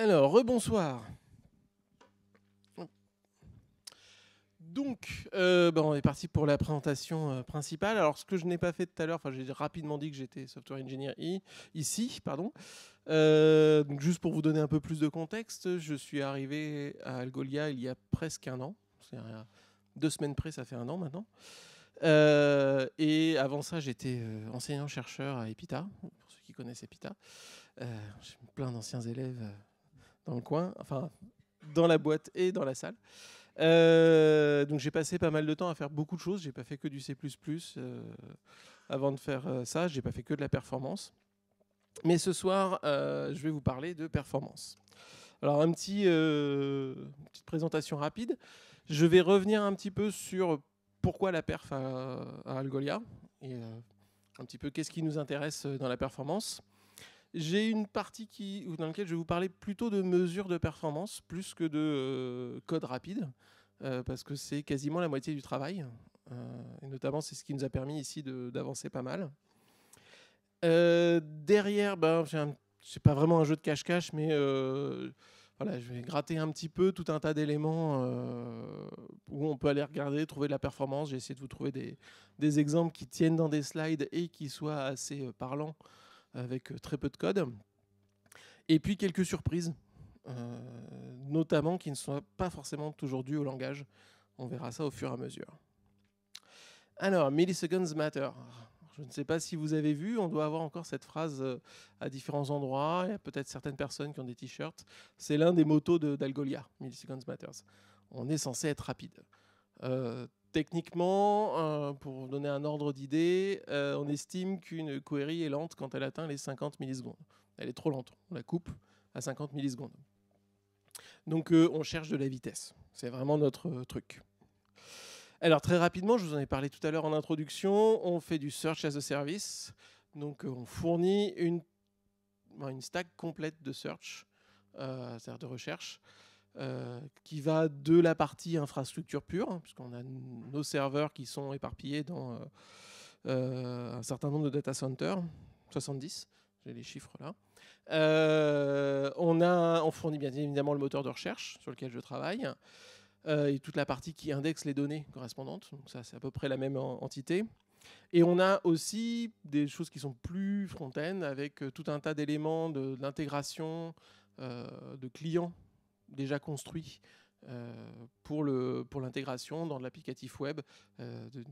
Alors, rebonsoir. Donc, euh, ben, on est parti pour la présentation euh, principale. Alors, ce que je n'ai pas fait tout à l'heure, enfin, j'ai rapidement dit que j'étais software engineer ici, pardon. Euh, donc juste pour vous donner un peu plus de contexte, je suis arrivé à Algolia il y a presque un an. C'est deux semaines près, ça fait un an maintenant. et avant ça, j'étais enseignant-chercheur à Epita, pour ceux qui connaissent Epita. J'ai plein d'anciens élèves dans le coin, enfin dans la boîte et dans la salle. Euh, donc j'ai passé pas mal de temps à faire beaucoup de choses. J'ai pas fait que du C++ euh, avant de faire euh, ça. J'ai pas fait que de la performance. Mais ce soir, je vais vous parler de performance. Alors un petit petite présentation rapide. Je vais revenir un petit peu sur pourquoi la perf à Algolia et un petit peu qu'est-ce qui nous intéresse dans la performance. J'ai une partie qui, dans laquelle je vais vous parler plutôt de mesures de performance plus que de euh, code rapide, euh, parce que c'est quasiment la moitié du travail. Euh, et notamment, c'est ce qui nous a permis ici d'avancer pas mal. derrière, ben, ce n'est pas vraiment un jeu de cache-cache, mais voilà, je vais gratter un petit peu tout un tas d'éléments où on peut aller regarder, trouver de la performance. J'ai essayé de vous trouver des, exemples qui tiennent dans des slides et qui soient assez parlants avec euh, très peu de code. Et puis quelques surprises, euh, notamment qui ne sont pas forcément toujours dues au langage. On verra ça au fur et à mesure. Alors, milliseconds matter. Je ne sais pas si vous avez vu, on doit avoir encore cette phrase euh, à différents endroits. Il y a peut-être certaines personnes qui ont des t-shirts. C'est l'un des motos d'Algolia, Milliseconds Matters. On est censé être rapide techniquement, euh, pour donner un ordre d'idée, euh, on estime qu'une query est lente quand elle atteint les 50 millisecondes. Elle est trop lente. On la coupe à 50 millisecondes. Donc euh, on cherche de la vitesse. C'est vraiment notre truc. Alors très rapidement, je vous en ai parlé tout à l'heure en introduction, on fait du search as a service. Donc on fournit bah, une, stack complète de search, c'est-à-dire de recherche, euh, qui va de la partie infrastructure pure, hein, puisqu'on a nos serveurs qui sont éparpillés dans euh, euh, un certain nombre de data centers, 70, j'ai les chiffres là. on, a, on fournit bien évidemment le moteur de recherche sur lequel je travaille. et toute la partie qui indexe les données correspondantes. Donc ça, c'est à peu près la même entité. Et on a aussi des choses qui sont plus front-end avec tout un tas d'éléments de, l'intégration de clients déjà construit euh, pour l'intégration dans l'applicatif web euh, de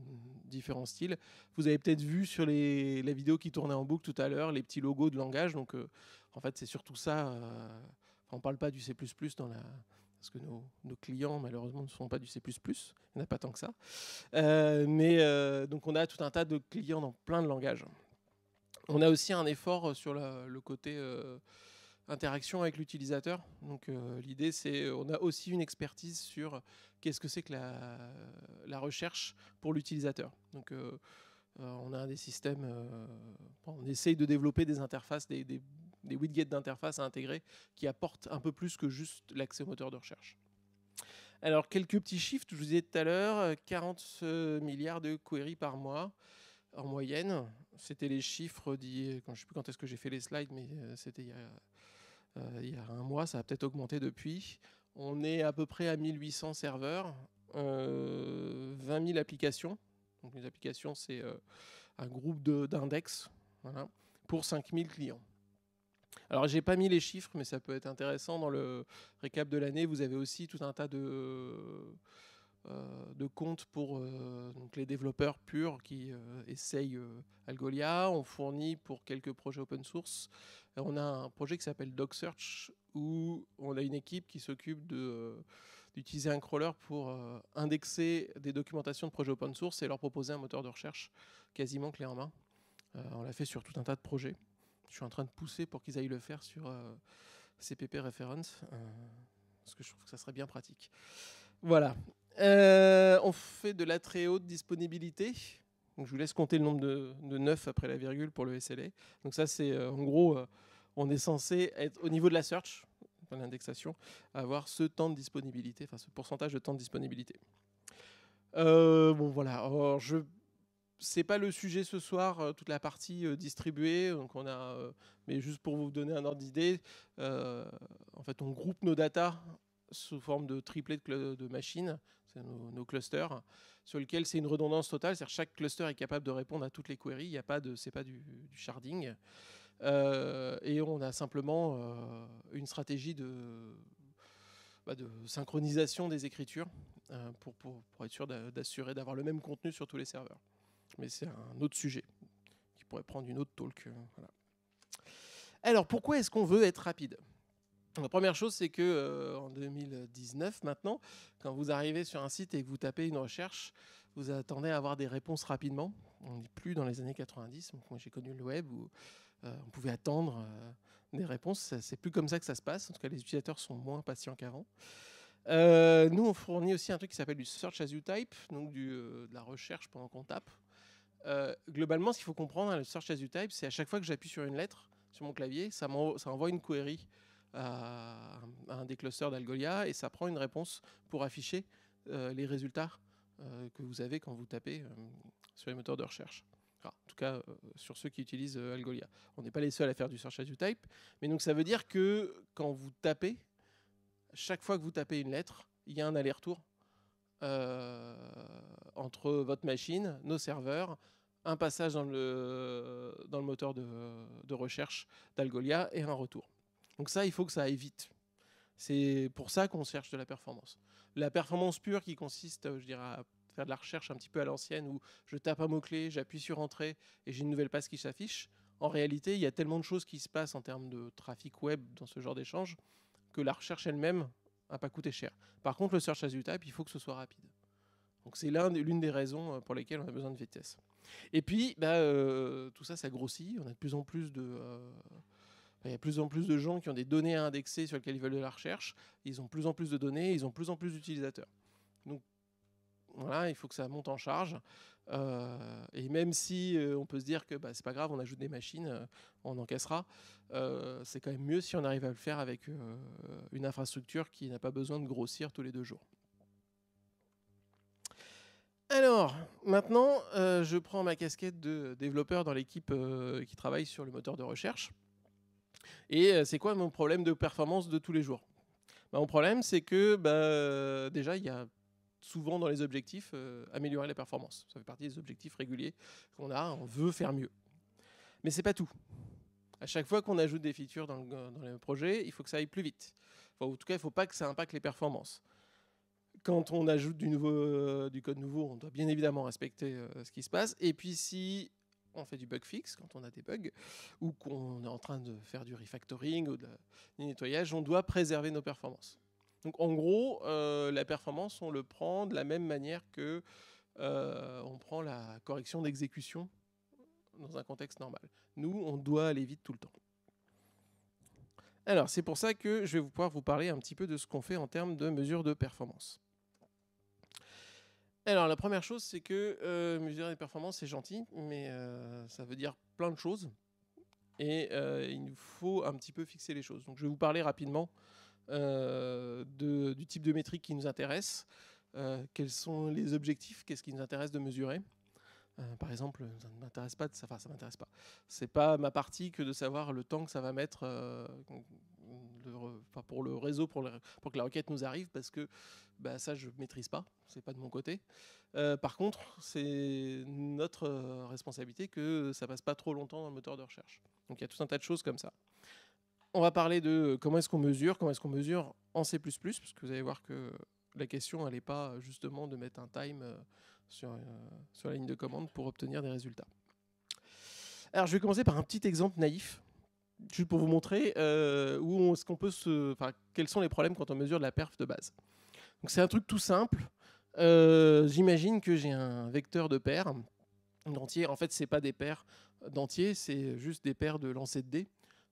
différents styles. Vous avez peut-être vu sur les, la vidéo qui tournait en boucle tout à l'heure les petits logos de langage. Donc, euh, en fait, c'est surtout ça. Euh, on ne parle pas du C++ dans la, parce que nos, nos, clients malheureusement ne sont pas du C++, il n'y en a pas tant que ça. mais donc on a tout un tas de clients dans plein de langages. On a aussi un effort sur le côté interaction avec l'utilisateur. Donc euh, l'idée, c'est euh, on a aussi une expertise sur qu'est-ce que c'est que la, recherche pour l'utilisateur. Donc euh, on a des systèmes, on essaye de développer des interfaces, des, widgets d'interface à intégrer qui apportent un peu plus que juste l'accès au moteur de recherche. Alors quelques petits chiffres, je vous disais tout à l'heure, 40 milliards de queries par mois en moyenne. C'était les chiffres quand je ne sais plus quand est-ce que j'ai fait les slides, mais c'était il y a euh, il y a un mois, ça a peut-être augmenté depuis. On est à peu près à 1800 serveurs, 20 euh, 000 applications. Donc les applications, c'est euh, un groupe d'index pour pour 5000 clients. Alors, n'ai pas mis les chiffres, mais ça peut être intéressant. Dans le récap de l'année, vous avez aussi tout un tas de, comptes pour les développeurs purs qui essayent Algolia. On fournit pour quelques projets open source on a un projet qui s'appelle DocSearch où on a une équipe qui s'occupe euh, d'utiliser un crawler pour euh, indexer des documentations de projets open source et leur proposer un moteur de recherche quasiment clé en main. Euh, on l'a fait sur tout un tas de projets. Je suis en train de pousser pour qu'ils aillent le faire sur CPP Reference parce que je trouve que ça serait bien pratique. Voilà. on fait de la très haute disponibilité je vous laisse compter le nombre de, 9 après la virgule pour le SLA. Donc ça, c'est euh, en gros, euh, on est censé être au niveau de la search, dans l'indexation, avoir ce temps de disponibilité, enfin ce pourcentage de temps de disponibilité. Euh, bon voilà, alors je c'est pas le sujet ce soir, euh, toute la partie distribuée. Donc on a, mais juste pour vous donner un ordre d'idée, en fait, on groupe nos datas sous forme de triplet de machines, nos, clusters, sur lequel c'est une redondance totale, cest chaque cluster est capable de répondre à toutes les queries, il n'y a pas de, c'est pas du, sharding, euh, et on a simplement euh, une stratégie bah, de, synchronisation des écritures euh, pour, être sûr d'assurer d'avoir le même contenu sur tous les serveurs. Mais c'est un autre sujet qui pourrait prendre une autre talk. Alors pourquoi est-ce qu'on veut être rapide la première chose, c'est que euh, en 2019, maintenant, quand vous arrivez sur un site et que vous tapez une recherche, vous attendez à avoir des réponses rapidement. On n'est plus dans les années 90. Moi, j'ai connu le web où euh, on pouvait attendre euh, des réponses. C'est plus comme ça que ça se passe. En tout cas, les utilisateurs sont moins patients qu'avant. nous, on fournit aussi un truc qui s'appelle du search as you type, donc de la recherche pendant qu'on tape. globalement, ce qu'il faut comprendre, hein, le search as you type, c'est à chaque fois que j'appuie sur une lettre sur mon clavier, ça, ça envoie une query à, un des clusters d'Algolia et ça prend une réponse pour afficher euh, les résultats euh, que vous avez quand vous tapez euh, sur les moteurs de recherche. en tout cas, sur ceux qui utilisent Algolia. On n'est pas les seuls à faire du search as you type, mais donc ça veut dire que quand vous tapez, chaque fois que vous tapez une lettre, il y a un aller-retour entre votre machine, nos serveurs, un passage dans le, dans le moteur de, de recherche d'Algolia et un retour. Donc ça, il faut que ça aille vite. C'est pour ça qu'on cherche de la performance. La performance pure qui consiste, euh, je dirais, à faire de la recherche un petit peu à l'ancienne où je tape un mot-clé, j'appuie sur entrée et j'ai une nouvelle passe qui s'affiche. En réalité, il y a tellement de choses qui se passent en termes de trafic web dans ce genre d'échange que la recherche elle-même n'a pas coûté cher. Par contre, le search as type, il faut que ce soit rapide. Donc c'est l'une des raisons euh, pour lesquelles on a besoin de vitesse. Et puis, bah, euh, tout ça, ça grossit. On a de plus en plus de... Il y a de plus en plus de gens qui ont des données à indexer sur lesquelles ils veulent de la recherche. Ils ont plus en plus de données, ils ont plus en plus d'utilisateurs. Donc voilà, il faut que ça monte en charge. Euh, et même si euh, on peut se dire que ce bah, c'est pas grave, on ajoute des machines, euh, on encaissera, c'est quand même mieux si on arrive à le faire avec une infrastructure qui n'a pas besoin de grossir tous les deux jours. Alors, maintenant, je prends ma casquette de développeur dans l'équipe qui travaille sur le moteur de recherche. Et euh, c'est quoi mon problème de performance de tous les jours bah, Mon problème, c'est que bah, euh, déjà, il y a souvent dans les objectifs euh, améliorer les performances. Ça fait partie des objectifs réguliers qu'on a, on veut faire mieux. Mais c'est pas tout. À chaque fois qu'on ajoute des features dans le, projet, il faut que ça aille plus vite. en tout cas, il ne faut pas que ça impacte les performances. Quand on ajoute du, code nouveau, on doit bien évidemment respecter ce qui se passe. Et puis si on fait du bug fix quand on a des bugs ou qu'on est en train de faire du refactoring ou du nettoyage, on doit préserver nos performances. Donc en gros, euh, la performance, on le prend de la même manière que euh, on prend la correction d'exécution dans un contexte normal. Nous, on doit aller vite tout le temps. Alors c'est pour ça que je vais pouvoir vous parler un petit peu de ce qu'on fait en termes de mesures de performance. Alors, la première chose, c'est que euh, mesurer les performances, c'est gentil, mais euh, ça veut dire plein de choses. Et euh, il nous faut un petit peu fixer les choses. Donc, je vais vous parler rapidement du type de métrique qui nous intéresse. quels sont les objectifs Qu'est-ce qui nous intéresse de mesurer par exemple, ça ne m'intéresse pas de enfin, ça m'intéresse pas. C'est pas ma partie que de savoir le temps que ça va mettre pour le réseau, pour, que la requête nous arrive, parce que bah, ça, je ne maîtrise pas, c'est pas de mon côté. Euh, par contre, c'est notre euh, responsabilité que ça ne passe pas trop longtemps dans le moteur de recherche. Donc il y a tout un tas de choses comme ça. On va parler de comment est-ce qu'on mesure, comment est-ce qu'on mesure en C++, parce que vous allez voir que la question, elle n'est pas euh, justement de mettre un time sur, sur la ligne de commande pour obtenir des résultats. Alors je vais commencer par un petit exemple naïf juste pour vous montrer euh, où ce qu'on peut se, quels sont les problèmes quand on mesure de la perf de base. Donc c'est un truc tout simple. Euh, j'imagine que j'ai un vecteur de paires d'entiers. En fait, c'est pas des paires d'entiers, c'est juste des paires de lancers de dés.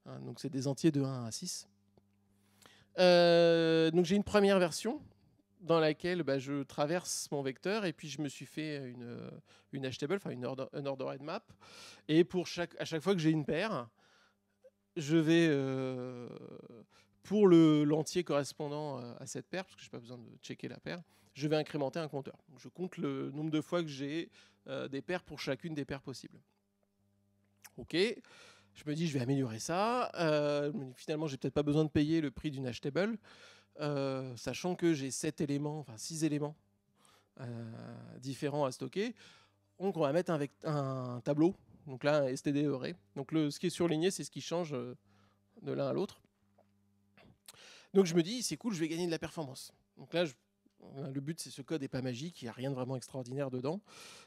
Hein, donc c'est des entiers de 1 à 6. Euh, donc j'ai une première version dans laquelle bah, je traverse mon vecteur et puis je me suis fait une, une table enfin une, order, map. Et pour chaque, à chaque fois que j'ai une paire, je vais, euh, pour le l'entier correspondant euh, à cette paire, parce que je n'ai pas besoin de checker la paire, je vais incrémenter un compteur. je compte le nombre de fois que j'ai euh, des paires pour chacune des paires possibles. OK. Je me dis, je vais améliorer ça. Finalement, finalement, j'ai peut-être pas besoin de payer le prix d'une hash table, sachant que j'ai sept éléments, enfin 6 éléments différents à stocker. Donc on va mettre un tableau donc là STD e e. Donc le, ce qui est surligné, c'est ce qui change euh, de l'un à l'autre. Donc je me dis, c'est cool, je vais gagner de la performance. Donc là, euh, le but, c'est ce code n'est pas magique, il n'y a rien de vraiment extraordinaire dedans.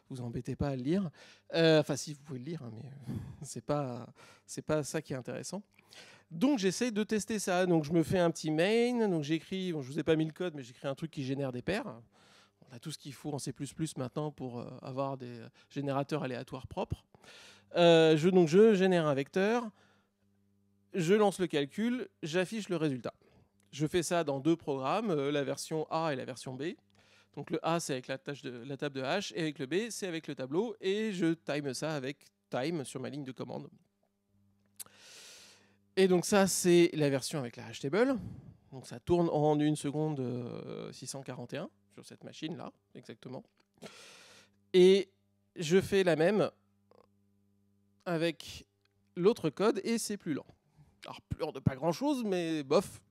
Vous embêtez pas à le lire. Euh, enfin, si vous pouvez le lire, hein, mais c'est pas pas ça qui est intéressant. Donc j'essaie de tester ça. Donc je me fais un petit main. Donc j'écris, bon, je vous ai pas mis le code, mais j'écris un truc qui génère des paires on a tout ce qu'il faut en C++ maintenant pour euh, avoir des euh, générateurs aléatoires propres. Euh, je, donc je génère un vecteur, je lance le calcul, j'affiche le résultat. Je fais ça dans deux programmes, la version A et la version B. Donc le A, c'est avec la, table de H, et avec le B, c'est avec le tableau, et je time ça avec time sur ma ligne de commande. Et donc ça, c'est la version avec la table, Donc ça tourne en une seconde 641 sur cette machine-là, exactement. Et je fais la même avec l'autre code et c'est plus lent. Alors, plus lent de pas grand-chose, mais bof.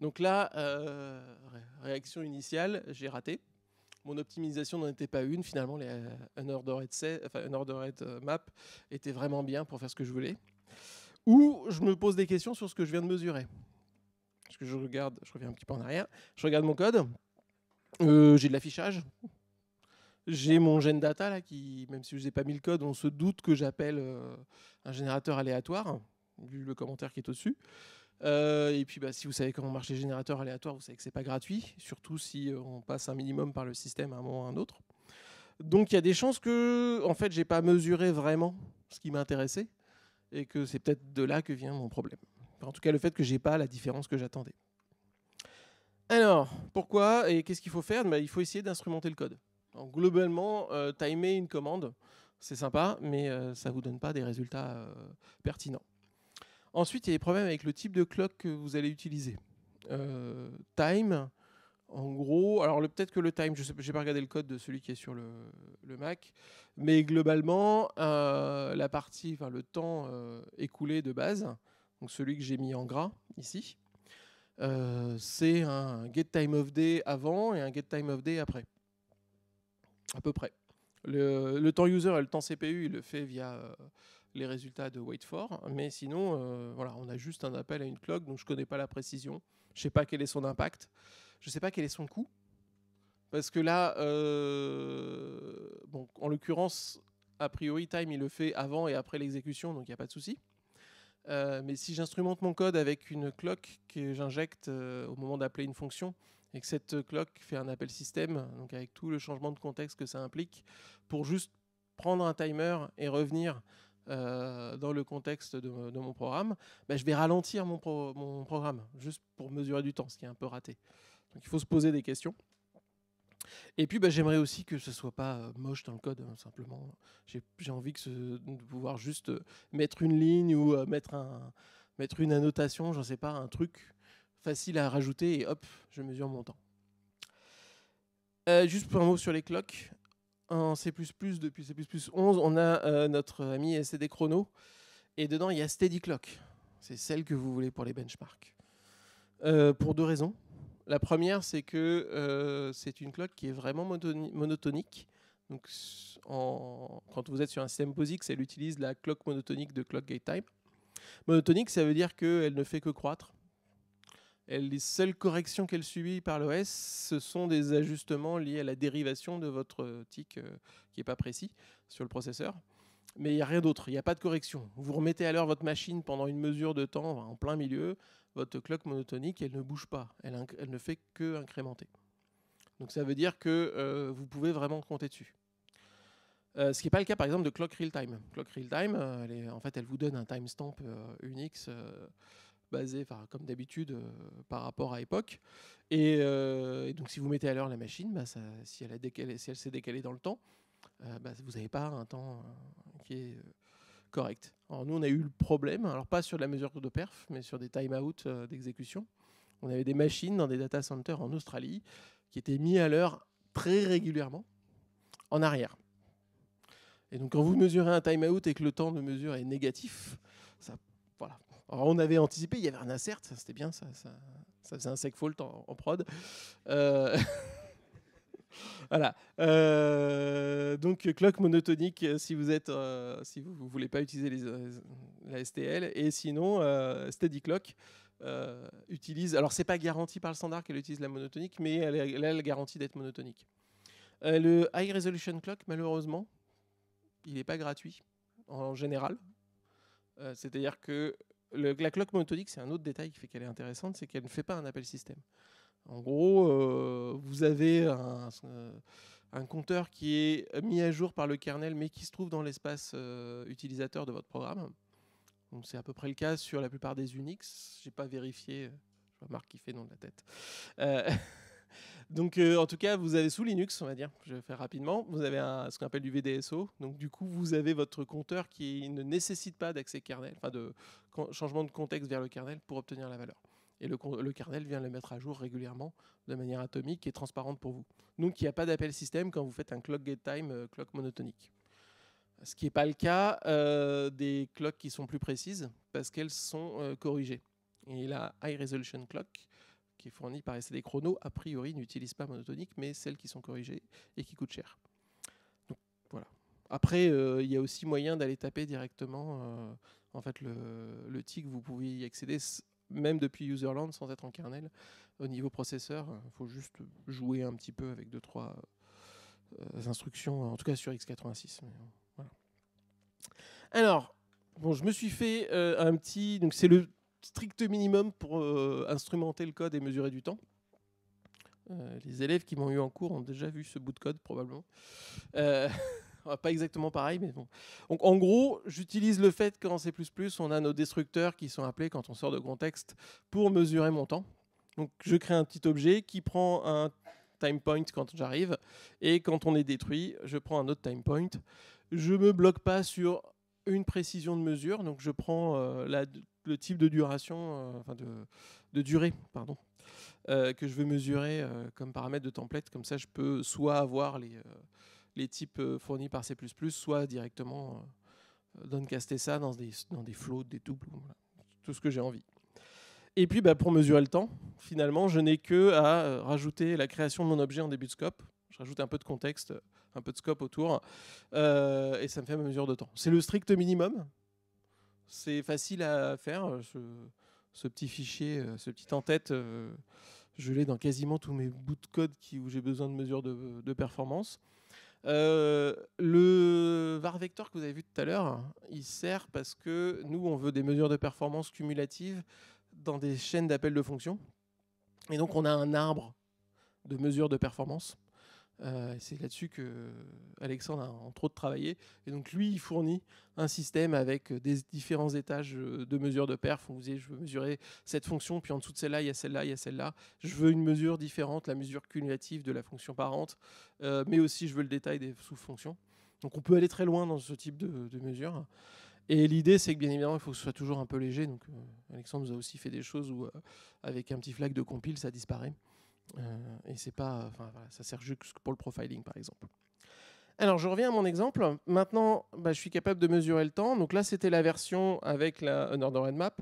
Donc là, euh, réaction initiale, j'ai raté. Mon optimisation n'en était pas une. Finalement, les euh, order set, enfin, red euh, map était vraiment bien pour faire ce que je voulais. Ou je me pose des questions sur ce que je viens de mesurer. Parce que je regarde, je reviens un petit peu en arrière, je regarde mon code, euh, j'ai de l'affichage. J'ai mon gen data là, qui, même si je n'ai pas mis le code, on se doute que j'appelle euh, un générateur aléatoire, vu le commentaire qui est au-dessus. Euh, et puis, bah, si vous savez comment marche les générateurs aléatoires, vous savez que c'est pas gratuit, surtout si on passe un minimum par le système à un moment ou à un autre. Donc, il y a des chances que, en fait, j'ai pas mesuré vraiment ce qui m'intéressait, et que c'est peut-être de là que vient mon problème. en tout cas, le fait que j'ai pas la différence que j'attendais. Alors, pourquoi et qu'est-ce qu'il faut faire bah, Il faut essayer d'instrumenter le code. globalement, euh, timer une commande, c'est sympa, mais euh, ça ne vous donne pas des résultats euh, pertinents. Ensuite, il y a des problèmes avec le type de clock que vous allez utiliser. time, en gros, alors peut-être que le time, je n'ai pas regardé le code de celui qui est sur le, le Mac, mais globalement, la partie, enfin, le temps écoulé de base, donc celui que j'ai mis en gras ici, euh, c'est un get time of day avant et un get time of day après, à peu près. Le, temps user et le temps CPU, il le fait via euh, les résultats de wait for, mais sinon, euh, voilà, on a juste un appel à une clock, donc je ne connais pas la précision, je sais pas quel est son impact, je ne sais pas quel est son coût, parce que là, bon, en l'occurrence, a priori, time, il le fait avant et après l'exécution, donc il n'y a pas de souci. Euh, mais si j'instrumente mon code avec une cloque que j'injecte euh, au moment d'appeler une fonction, et que cette cloque fait un appel système, donc avec tout le changement de contexte que ça implique, pour juste prendre un timer et revenir euh, dans le contexte de, mon programme, bah, je vais ralentir mon, mon, programme, juste pour mesurer du temps, ce qui est un peu raté. Donc il faut se poser des questions. Et puis bah, j'aimerais aussi que ce soit pas euh, moche dans le code, hein, simplement. J'ai envie de pouvoir juste euh, mettre une ligne ou euh, mettre, une annotation, j'en sais pas, un truc facile à rajouter et hop, je mesure mon temps. juste pour un mot sur les clocks. En C++, depuis C++ 11, on a notre ami SD Chrono. Et dedans, il y a Steady Clock. C'est celle que vous voulez pour les benchmarks. pour deux raisons. La première, c'est que euh, c'est une cloque qui est vraiment monotonique. Donc, quand vous êtes sur un système POSIX, elle utilise la cloque monotonique de Clock Gate Time. Monotonique, ça veut dire qu'elle ne fait que croître. les seules corrections qu'elle subit par l'OS, ce sont des ajustements liés à la dérivation de votre tick euh, qui n'est pas précis sur le processeur. Mais il n'y a rien d'autre, il n'y a pas de correction. Vous remettez à l'heure votre machine pendant une mesure de temps en plein milieu, votre cloque monotonique, elle ne bouge pas, elle, ne fait que incrémenter. Donc ça veut dire que euh, vous pouvez vraiment compter dessus. Euh, ce qui n'est pas le cas par exemple de Clock Real Time. Clock Real Time, euh, elle est, en fait, elle vous donne un timestamp Unix basé, comme d'habitude, par rapport à époque. Et, donc, si vous mettez à l'heure la machine, bah, si elle, s'est décalée si dans le temps, bah, vous n'avez pas un temps qui est correct. Alors nous, on a eu le problème, alors pas sur la mesure de perf, mais sur des time-out euh, d'exécution. On avait des machines dans des data centers en Australie qui étaient mis à l'heure très régulièrement en arrière. Et donc quand vous mesurez un time-out et que le temps de mesure est négatif, ça, voilà. on avait anticipé, il y avait un assert, c'était bien, ça, ça, faisait un segfault en, prod. Euh, Voilà. Euh, donc clock monotonique euh, si vous êtes, euh, si vous, voulez pas utiliser la STL, et sinon steady clock. utilise, alors c'est pas garanti par le standard qu'elle utilise la monotonique, mais elle, a la garantie d'être monotonique. le High Resolution Clock, malheureusement, il n'est pas gratuit en général. C'est-à-dire que le, la clock monotonique, c'est un autre détail qui fait qu'elle est intéressante, c'est qu'elle ne fait pas un appel système. En gros, euh, vous avez euh, un, compteur qui est mis à jour par le kernel, mais qui se trouve dans l'espace euh, utilisateur de votre programme. Donc c'est à peu près le cas sur la plupart des Unix. Je n'ai pas vérifié. Je vois Marc qui fait nom de la tête. donc en tout cas, vous avez sous Linux, on va dire, je vais faire rapidement, vous avez ce qu'on appelle du VDSO. Donc du coup, vous avez votre compteur qui ne nécessite pas d'accès kernel, enfin de changement de contexte vers le kernel pour obtenir la valeur et le, kernel vient le mettre à jour régulièrement de manière atomique et transparente pour vous. Donc il n'y a pas d'appel système quand vous faites un clock get time, euh, clock monotonique. Ce qui n'est pas le cas euh, des clocks qui sont plus précises parce qu'elles sont euh, corrigées. Et la High Resolution Clock, qui est fournie par SD chronos. a priori n'utilise pas monotonique, mais celles qui sont corrigées et qui coûtent cher. voilà. Après, il y a aussi moyen d'aller taper directement en fait, le, le Vous pouvez y accéder même depuis Userland, sans être en kernel. Au niveau processeur, il hein, faut juste jouer un petit peu avec 2-3 euh, instructions, en tout cas sur x86. Euh, Alors, bon, je me suis fait euh, un petit. Donc, c'est le strict minimum pour instrumenter le code et mesurer du temps. les élèves qui m'ont eu en cours ont déjà vu ce bout de code, probablement. Ah, pas exactement pareil, mais bon. Donc, en gros, j'utilise le fait qu'en C++, on a nos destructeurs qui sont appelés quand on sort de contexte pour mesurer mon temps. Donc, je crée un petit objet qui prend un time point quand j'arrive, et quand on est détruit, je prends un autre time point. Je me bloque pas sur une précision de mesure, donc je prends euh, le type de euh, durée, pardon, euh, que je veux mesurer comme paramètre de template. Comme ça, je peux soit avoir les les types euh, fournis par C++, soit directement euh, caster ça dans des, dans des floats, des doubles, tout ce que j'ai envie. Et puis bah, pour mesurer le temps, finalement, je n'ai que à euh, rajouter la création de mon objet en début de scope. Je rajoute un peu de contexte, un peu de scope autour, et ça me fait ma mesure de temps. C'est le strict minimum. C'est facile à faire. Ce, petit fichier, ce petit en-tête, je l'ai dans quasiment tous mes bouts de code qui, où j'ai besoin de mesures de performance. Euh, le var vector que vous avez vu tout à l'heure, il sert parce que nous, on veut des mesures de performance cumulatives dans des chaînes d'appels de fonctions. Et donc, on a un arbre de mesures de performance euh, c'est là-dessus que euh, Alexandre a entre autres travaillé. Et donc lui, il fournit un système avec euh, des différents étages de mesure de perf. On vous je veux mesurer cette fonction, puis en dessous de celle-là, il y a celle-là, il y a celle-là. Je veux une mesure différente, la mesure cumulative de la fonction parente, mais aussi je veux le détail des sous-fonctions. Donc on peut aller très loin dans ce type de, de mesure. Et l'idée, c'est que bien évidemment, il faut que ce soit toujours un peu léger. Donc, Alexandre nous a aussi fait des choses où, avec un petit flag de compile, ça disparaît. Euh, et c'est pas, ça sert juste pour le profiling, par exemple. Alors, je reviens à mon exemple. Maintenant, bah, je suis capable de mesurer le temps. Donc là, c'était la version avec la Honor Map.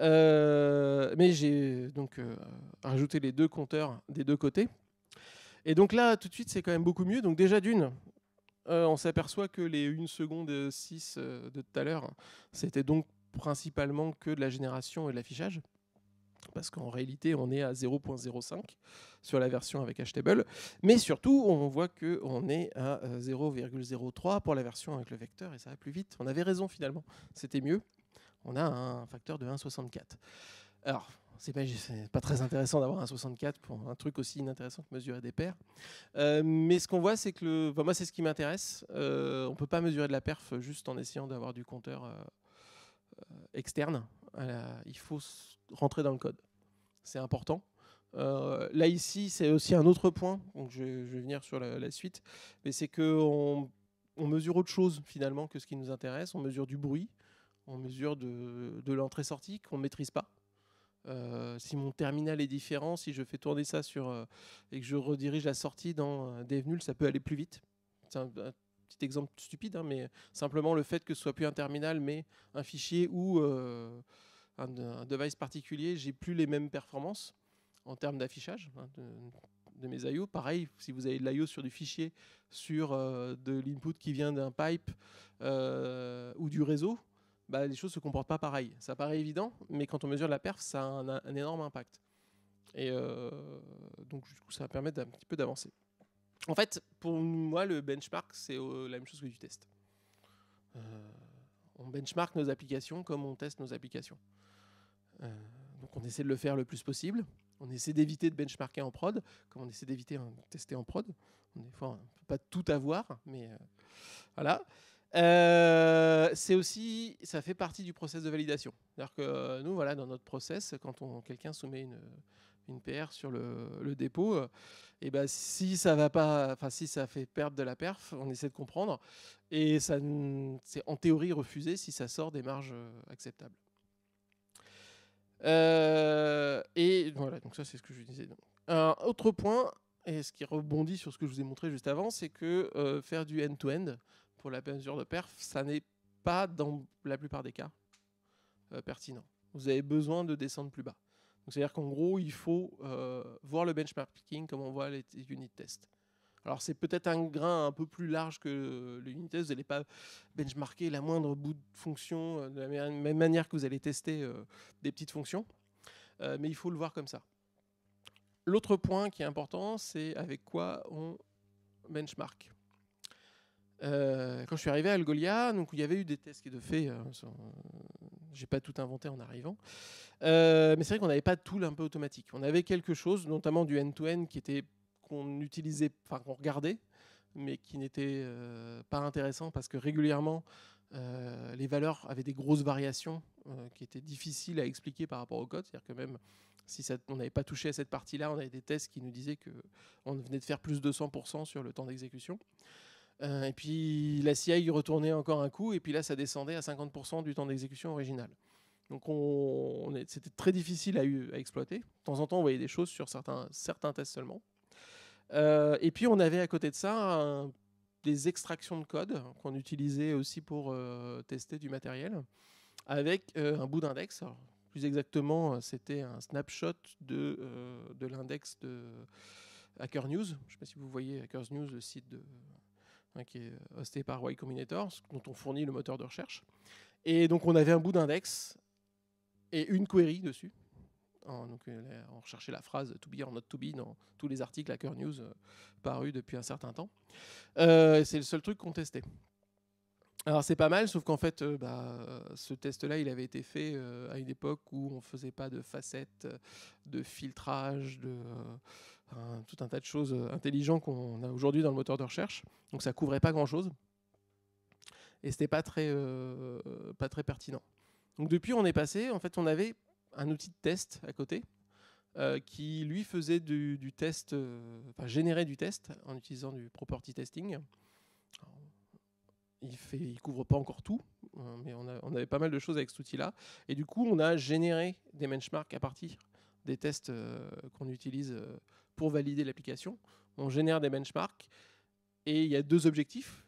Euh, mais j'ai donc euh, rajouté les deux compteurs des deux côtés. Et donc là, tout de suite, c'est quand même beaucoup mieux. Donc déjà d'une, on s'aperçoit que les 1 seconde 6 de tout à l'heure, c'était donc principalement que de la génération et de l'affichage parce qu'en réalité, on est à 0.05 sur la version avec HTML. Mais surtout, on voit qu'on est à 0,03 euh, pour la version avec le vecteur, et ça va plus vite. On avait raison finalement, c'était mieux. On a un facteur de 1,64. Alors, c'est pas, pas très intéressant d'avoir un 64 pour un truc aussi inintéressant que mesurer des paires. Euh, mais ce qu'on voit, c'est que moi, c'est ce qui m'intéresse. Euh, on peut pas mesurer de la perf juste en essayant d'avoir du compteur euh, externe. il faut rentrer dans le code. C'est important. Euh, là ici, c'est aussi un autre point, donc je, vais, venir sur la, suite, mais c'est qu'on on mesure autre chose finalement que ce qui nous intéresse, on mesure du bruit, on mesure de, l'entrée-sortie qu'on ne maîtrise pas. Euh, si mon terminal est différent, si je fais tourner ça sur euh, et que je redirige la sortie dans des ça peut aller plus vite. C'est un, petit exemple stupide, hein, mais simplement le fait que ce soit plus un terminal, mais un fichier ou un, device particulier, j'ai plus les mêmes performances en termes d'affichage hein, de, mes I.O. Pareil, si vous avez de l'IO sur du fichier, sur euh, de l'input qui vient d'un pipe euh, ou du réseau, bah, les choses ne se comportent pas pareil. Ça paraît évident, mais quand on mesure la perf, ça a un, énorme impact. Et euh, donc, du coup, ça va permettre un petit peu d'avancer. En fait, pour moi, le benchmark, c'est la même chose que du test on benchmark nos applications comme on teste nos applications. Euh, donc on essaie de le faire le plus possible. On essaie d'éviter de benchmarker en prod, comme on essaie d'éviter de tester en prod. Des fois, on ne peut pas tout avoir, mais euh, voilà. Euh, c'est aussi, ça fait partie du process de validation. C'est-à-dire que nous, voilà, dans notre process, quand quelqu'un soumet une, une PR sur le, dépôt, euh, et ben si ça va pas, enfin si ça fait perdre de la perf, on essaie de comprendre, et ça c'est en théorie refusé si ça sort des marges euh, acceptables. Euh, et voilà, donc ça c'est ce que je disais. Un autre point, et ce qui rebondit sur ce que je vous ai montré juste avant, c'est que faire du end to -end pour la mesure de perf, ça n'est pas dans la plupart des cas pertinent. Vous avez besoin de descendre plus bas. C'est-à-dire qu'en gros, il faut euh, voir le benchmarking comme on voit les unit tests. Alors c'est peut-être un grain un peu plus large que le unit test. Vous n'allez pas benchmarker la moindre bout de fonction euh, de la même manière que vous allez tester euh, des petites fonctions. mais il faut le voir comme ça. L'autre point qui est important, c'est avec quoi on benchmark. Euh, quand je suis arrivé à Algolia, donc il y avait eu des tests qui étaient faits. Euh, n'ai euh, J'ai pas tout inventé en arrivant, euh, mais c'est vrai qu'on n'avait pas de tool un peu automatique. On avait quelque chose, notamment du end-to-end, qui était qu'on utilisait, enfin qu'on regardait, mais qui n'était pas intéressant parce que régulièrement les valeurs avaient des grosses variations qui étaient difficiles à expliquer par rapport au code. C'est-à-dire que même si on n'avait pas touché à cette partie-là, on avait des tests qui nous disaient que on venait de faire plus de 100% sur le temps d'exécution. Euh, et puis la CIA y retournait encore un coup, et puis là ça descendait à 50% du temps d'exécution original. Donc on, c'était très difficile à, exploiter. De temps en temps, on voyait des choses sur certains, certains tests seulement. Euh, et puis on avait à côté de ça des extractions de code qu'on utilisait aussi pour euh, tester du matériel avec un bout d'index. Plus exactement, c'était un snapshot de, de l'index de Hacker News. Je ne sais pas si vous voyez Hacker News, le site de, Hein, qui est hosté par Y Combinator, dont on fournit le moteur de recherche. Et donc on avait un bout d'index et une query dessus. donc, euh, on recherchait la phrase to be or not to be dans tous les articles Hacker News euh, parus depuis un certain temps. Euh, c'est le seul truc qu'on testait. Alors c'est pas mal, sauf qu'en fait, bah, ce test-là, il avait été fait à une époque où on faisait pas de facettes, de filtrage, de, tout un tas de choses euh, intelligentes qu'on a aujourd'hui dans le moteur de recherche. Donc ça couvrait pas grand-chose. Et c'était pas euh, pas très pertinent. Donc depuis, on est passé, en fait, on avait un outil de test à côté euh, qui, lui, faisait du, test, enfin, générait du test en utilisant du property testing. il ne il couvre pas encore tout, hein, mais on, avait pas mal de choses avec cet outil-là. Et du coup, on a généré des benchmarks à partir des tests qu'on utilise pour valider l'application. On génère des benchmarks et il y a deux objectifs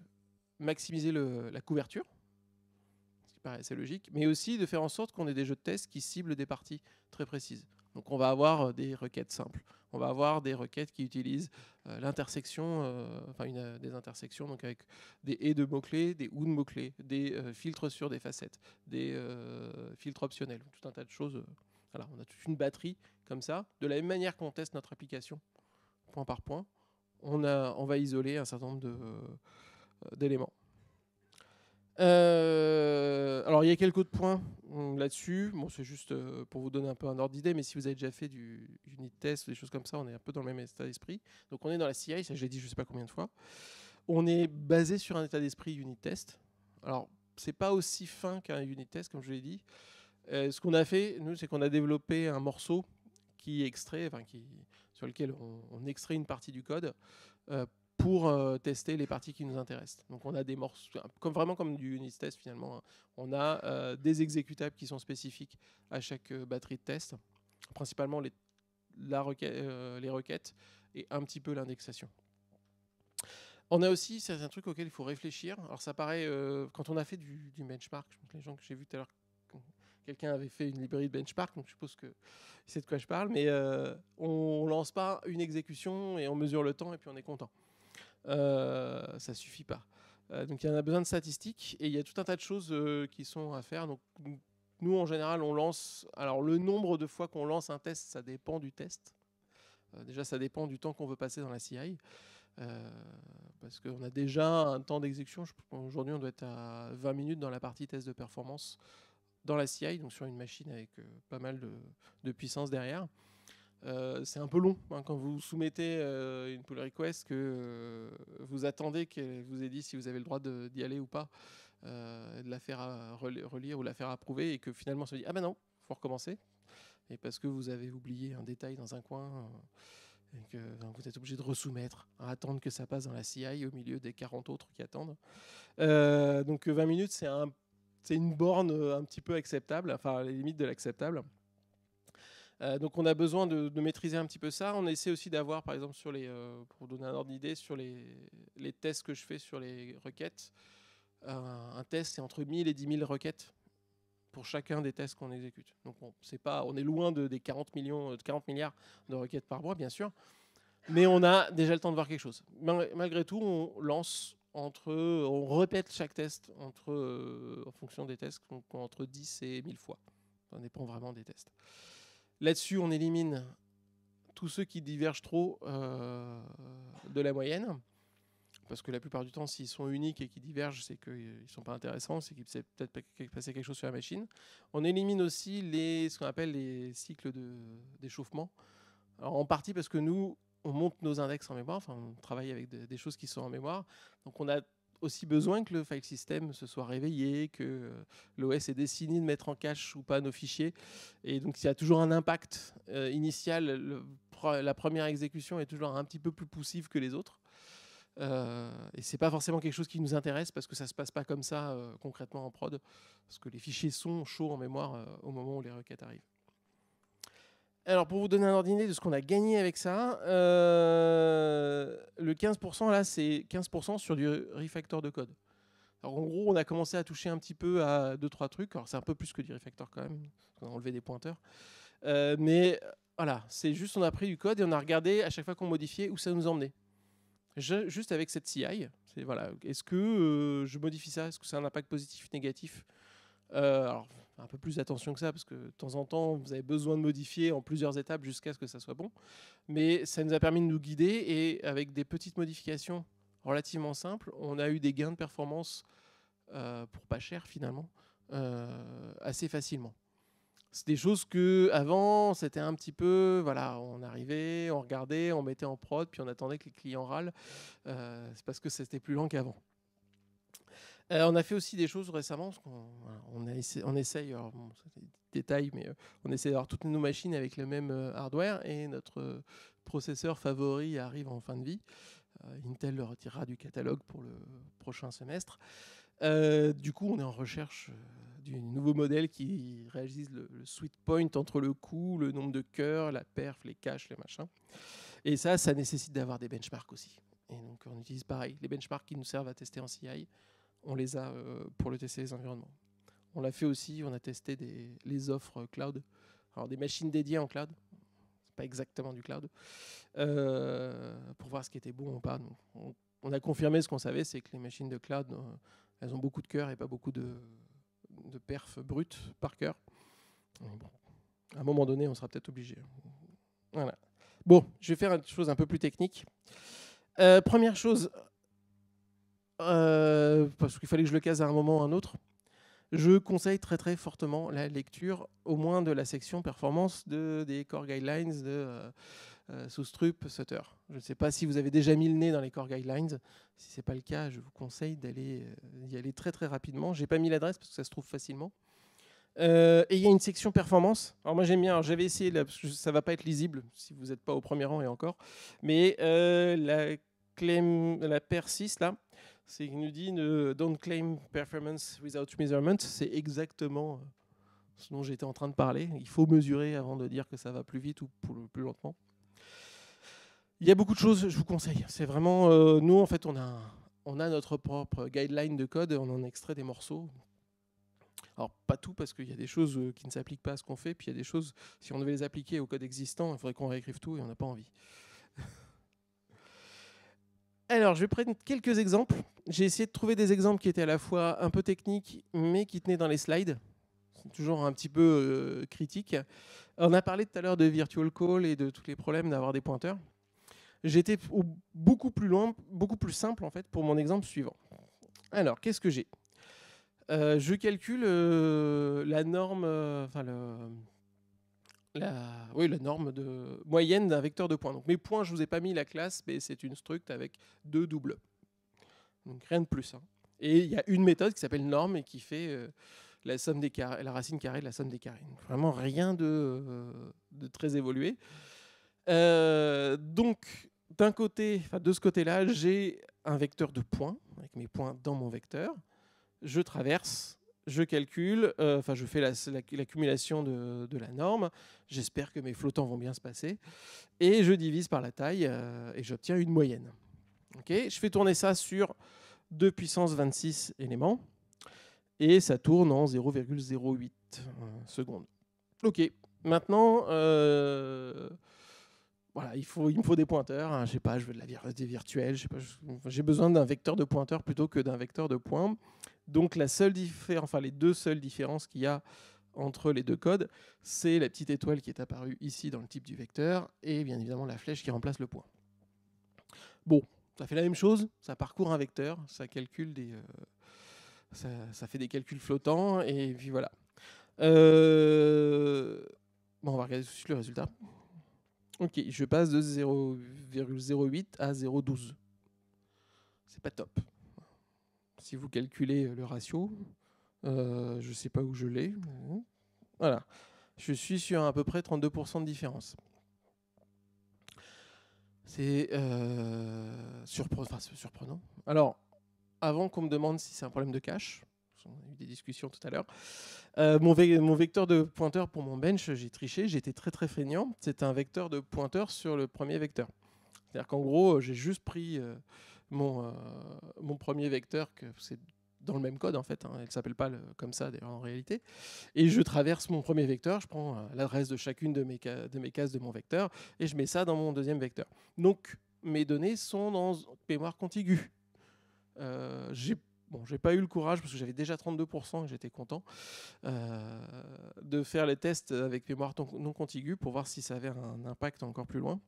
maximiser la couverture, ce qui paraît assez logique, mais aussi de faire en sorte qu'on ait des jeux de tests qui ciblent des parties très précises. Donc on va avoir euh, des requêtes simples, on va avoir des requêtes qui utilisent euh, l'intersection, euh, enfin une, des intersections, donc avec des et de mots-clés, des ou de mots-clés, des filtres sur des facettes, des filtres optionnels, tout un tas de choses on a toute une batterie comme ça. De la même manière qu'on teste notre application point par point, on, va isoler un certain nombre euh, d'éléments. Euh, alors il y a quelques autres points hum, là-dessus. Bon, c'est juste euh, pour vous donner un peu un ordre d'idée, mais si vous avez déjà fait du unit test ou des choses comme ça, on est un peu dans le même état d'esprit. Donc on est dans la CI, ça je l'ai dit je ne sais pas combien de fois. On est basé sur un état d'esprit unit test. Alors n'est pas aussi fin qu'un unit test comme je l'ai dit. Euh, ce qu'on a fait, nous, c'est qu'on a développé un morceau qui extrait, enfin, qui, sur lequel on, extrait une partie du code euh, pour euh, tester les parties qui nous intéressent. Donc on a des morceaux, comme, vraiment comme du unit test finalement, hein. on a des exécutables qui sont spécifiques à chaque batterie de test, principalement les, la les requêtes et un petit peu l'indexation. On a aussi, c'est un truc auquel il faut réfléchir. Alors ça paraît, quand on a fait du, benchmark, les gens que j'ai vu tout à l'heure quelqu'un avait fait une librairie de benchmark, donc je suppose que c'est de quoi je parle, mais euh, on ne lance pas une exécution et on mesure le temps et puis on est content. Ça euh, ça suffit pas. Euh, donc il y en a besoin de statistiques et il y a tout un tas de choses qui sont à faire. Donc nous en général on lance. Alors le nombre de fois qu'on lance un test, ça dépend du test. déjà ça dépend du temps qu'on veut passer dans la CI. parce qu'on a déjà un temps d'exécution. Aujourd'hui, on doit être à 20 minutes dans la partie test de performance dans la CI, donc sur une machine avec euh, pas mal de, puissance derrière. Euh, c'est un peu long hein, quand vous soumettez euh, une pull request que vous attendez qu'elle vous ait dit si vous avez le droit d'y aller ou pas, de la faire relire ou la faire approuver et que finalement on se dit ah ben non, faut recommencer et parce que vous avez oublié un détail dans un coin et que vous êtes obligé de resoumettre, à attendre que ça passe dans la CI au milieu des 40 autres qui attendent. donc 20 minutes c'est un c'est une borne euh, un petit peu acceptable, enfin les limites de l'acceptable. Euh, donc on a besoin de, maîtriser un petit peu ça. On essaie aussi d'avoir, par exemple, sur les, euh, pour donner un ordre d'idée, sur les, tests que je fais sur les requêtes, un test c'est entre 1000 et 10 000 requêtes pour chacun des tests qu'on exécute. Donc on, pas, on est loin des 40, millions, de 40 milliards de requêtes par mois, bien sûr, mais on a déjà le temps de voir quelque chose. Malgré tout, on lance entre, on répète chaque test entre, euh, en fonction des tests, entre 10 et 1000 fois. Ça dépend vraiment des tests. Là-dessus, on élimine tous ceux qui divergent trop euh, de la moyenne. Parce que la plupart du temps, s'ils sont uniques et qui divergent, c'est qu'ils euh, ne sont pas intéressants, c'est qu'il s'est peut-être passé quelque chose sur la machine. On élimine aussi les, ce qu'on appelle les cycles d'échauffement. en partie parce que nous, on monte nos index en mémoire, enfin, on travaille avec des choses qui sont en mémoire. Donc on a aussi besoin que le file system se soit réveillé, que euh, l'OS ait décidé de mettre en cache ou pas nos fichiers. Et donc, il y a toujours un impact euh, initial. la première exécution est toujours un petit peu plus poussive que les autres. Euh, et et n'est pas forcément quelque chose qui nous intéresse parce que ça ne se passe pas comme ça concrètement en prod, parce que les fichiers sont chauds en mémoire au moment où les requêtes arrivent. Alors, pour vous donner un ordre de ce qu'on a gagné avec ça, euh, le 15%, là, c'est 15% sur du refactor de code. Alors, en gros, on a commencé à toucher un petit peu à deux 3 trucs. Alors, c'est un peu plus que du refactor quand même, on a enlevé des pointeurs. Euh, mais voilà, c'est juste, on a pris du code et on a regardé à chaque fois qu'on modifiait où ça nous emmenait. juste avec cette CI, c'est voilà, est-ce que euh, je modifie ça Est-ce que c'est un impact positif, négatif un peu plus d'attention que ça, parce que de temps en temps, vous avez besoin de modifier en plusieurs étapes jusqu'à ce que ça soit bon. Mais ça nous a permis de nous guider et avec des petites modifications relativement simples, on a eu des gains de performance euh, pour pas cher finalement, euh, assez facilement. C'est des choses que avant c'était un petit peu, voilà, on arrivait, on regardait, on mettait en prod, puis on attendait que les clients râlent. Euh, c'est parce que c'était plus lent qu'avant. Euh, on a fait aussi des choses récemment, qu'on on, on essaye, mais euh, on essaie d'avoir toutes nos machines avec le même euh, hardware et notre processeur favori arrive en fin de vie. Intel le retirera du catalogue pour le prochain semestre. du coup, on est en recherche du nouveau modèle qui réalise le, le, sweet point entre le coût, le nombre de cœurs, la perf, les caches, les machins. Et ça, ça nécessite d'avoir des benchmarks aussi. Et donc, on utilise pareil les benchmarks qui nous servent à tester en CI on les a euh, pour le tester les environnements. On l'a fait aussi, on a testé les offres euh, cloud, alors des machines dédiées en cloud, pas exactement du cloud, euh, pour voir ce qui était bon ou pas. on, a confirmé ce qu'on savait, c'est que les machines de cloud, elles ont beaucoup de cœur et pas beaucoup de, de perf par cœur. à un moment donné, on sera peut-être obligé. Bon, je vais faire une chose un peu plus technique. première chose, euh, parce qu'il fallait que je le case à un moment ou à un autre, je conseille très très fortement la lecture, au moins de la section performance de, des core guidelines de euh, euh Soustrup Sutter. Je ne sais pas si vous avez déjà mis le nez dans les core guidelines. Si ce n'est pas le cas, je vous conseille d'aller euh, aller très très rapidement. Je n'ai pas mis l'adresse parce que ça se trouve facilement. et il y a une section performance. Alors moi j'aime bien, j'avais essayé, là, parce ça va pas être lisible si vous n'êtes pas au premier rang et encore, mais la, clé la là, c'est qu'il nous dit Don't claim performance without measurement. C'est exactement euh, ce dont j'étais en train de parler. Il faut mesurer avant de dire que ça va plus vite ou plus lentement. Il y a beaucoup de choses, je vous conseille. C'est vraiment, euh, nous en fait, on a, on a notre propre guideline de code, on en extrait des morceaux. Alors pas tout parce qu'il y a des choses euh, qui ne s'appliquent pas à ce qu'on fait, puis il y a des choses, si on devait les appliquer au code existant, il faudrait qu'on réécrive tout et on n'a pas envie. Alors, je vais prendre quelques exemples. J'ai essayé de trouver des exemples qui étaient à la fois un peu techniques, mais qui tenaient dans les slides. C'est toujours un petit peu euh, critique. On a parlé tout à l'heure de Virtual Call et de tous les problèmes d'avoir des pointeurs. J'étais beaucoup plus loin, beaucoup plus simple en fait pour mon exemple suivant. Alors, qu'est-ce que j'ai euh, Je calcule euh, la norme, la, oui, la norme de, moyenne d'un vecteur de points. Donc mes points, je ne vous ai pas mis la classe, mais c'est une struct avec deux doubles. Donc rien de plus. Hein. Et il y a une méthode qui s'appelle norme et qui fait euh, la, somme des carrés, la racine carrée de la somme des carrés. vraiment rien de, euh, très évolué. Euh, donc d'un côté, de ce côté-là, j'ai un vecteur de points, avec mes points dans mon vecteur. Je traverse je calcule, euh, enfin je fais l'accumulation de, la norme, j'espère que mes flottants vont bien se passer, et je divise par la taille euh, et j'obtiens une moyenne. je fais tourner ça sur 2 puissance 26 éléments, et ça tourne en 0,08 euh, secondes. Ok, maintenant, voilà, il, me faut des pointeurs, hein, je sais pas, je veux de la des virtuels, j'ai besoin d'un vecteur de pointeur plutôt que d'un vecteur de points. Donc la seule enfin les deux seules différences qu'il y a entre les deux codes, c'est la petite étoile qui est apparue ici dans le type du vecteur et bien évidemment la flèche qui remplace le point. Bon, ça fait la même chose, ça parcourt un vecteur, ça calcule des, euh, ça, fait des calculs flottants et puis voilà. Euh, bon, on va regarder tout de suite le résultat. Ok, je passe de 0,08 à 0,12. C'est pas top si vous calculez euh, le ratio, euh, je ne sais pas où je l'ai. Voilà, je suis sur à peu près 32% de différence. Euh, c'est surprenant. Alors, avant qu'on me demande si c'est un problème de cache, on a eu des discussions tout à l'heure, mon, vecteur de pointeur pour mon bench, j'ai triché, j'étais très très feignant. C'est un vecteur de pointeur sur le premier vecteur. C'est-à-dire qu'en gros, j'ai juste pris mon, euh, mon premier vecteur, que c'est dans le même code en fait, hein. elle ne s'appelle pas comme ça d'ailleurs en réalité. Et je traverse mon premier vecteur, je prends euh, l'adresse de chacune de mes, de mes cases de mon vecteur et je mets ça dans mon deuxième vecteur. Donc mes données sont dans mémoire contiguë. Euh, j'ai Bon, j'ai pas eu le courage parce que j'avais déjà 32% et j'étais content euh, de faire les tests avec mémoire non contiguë pour voir si ça avait un impact encore plus loin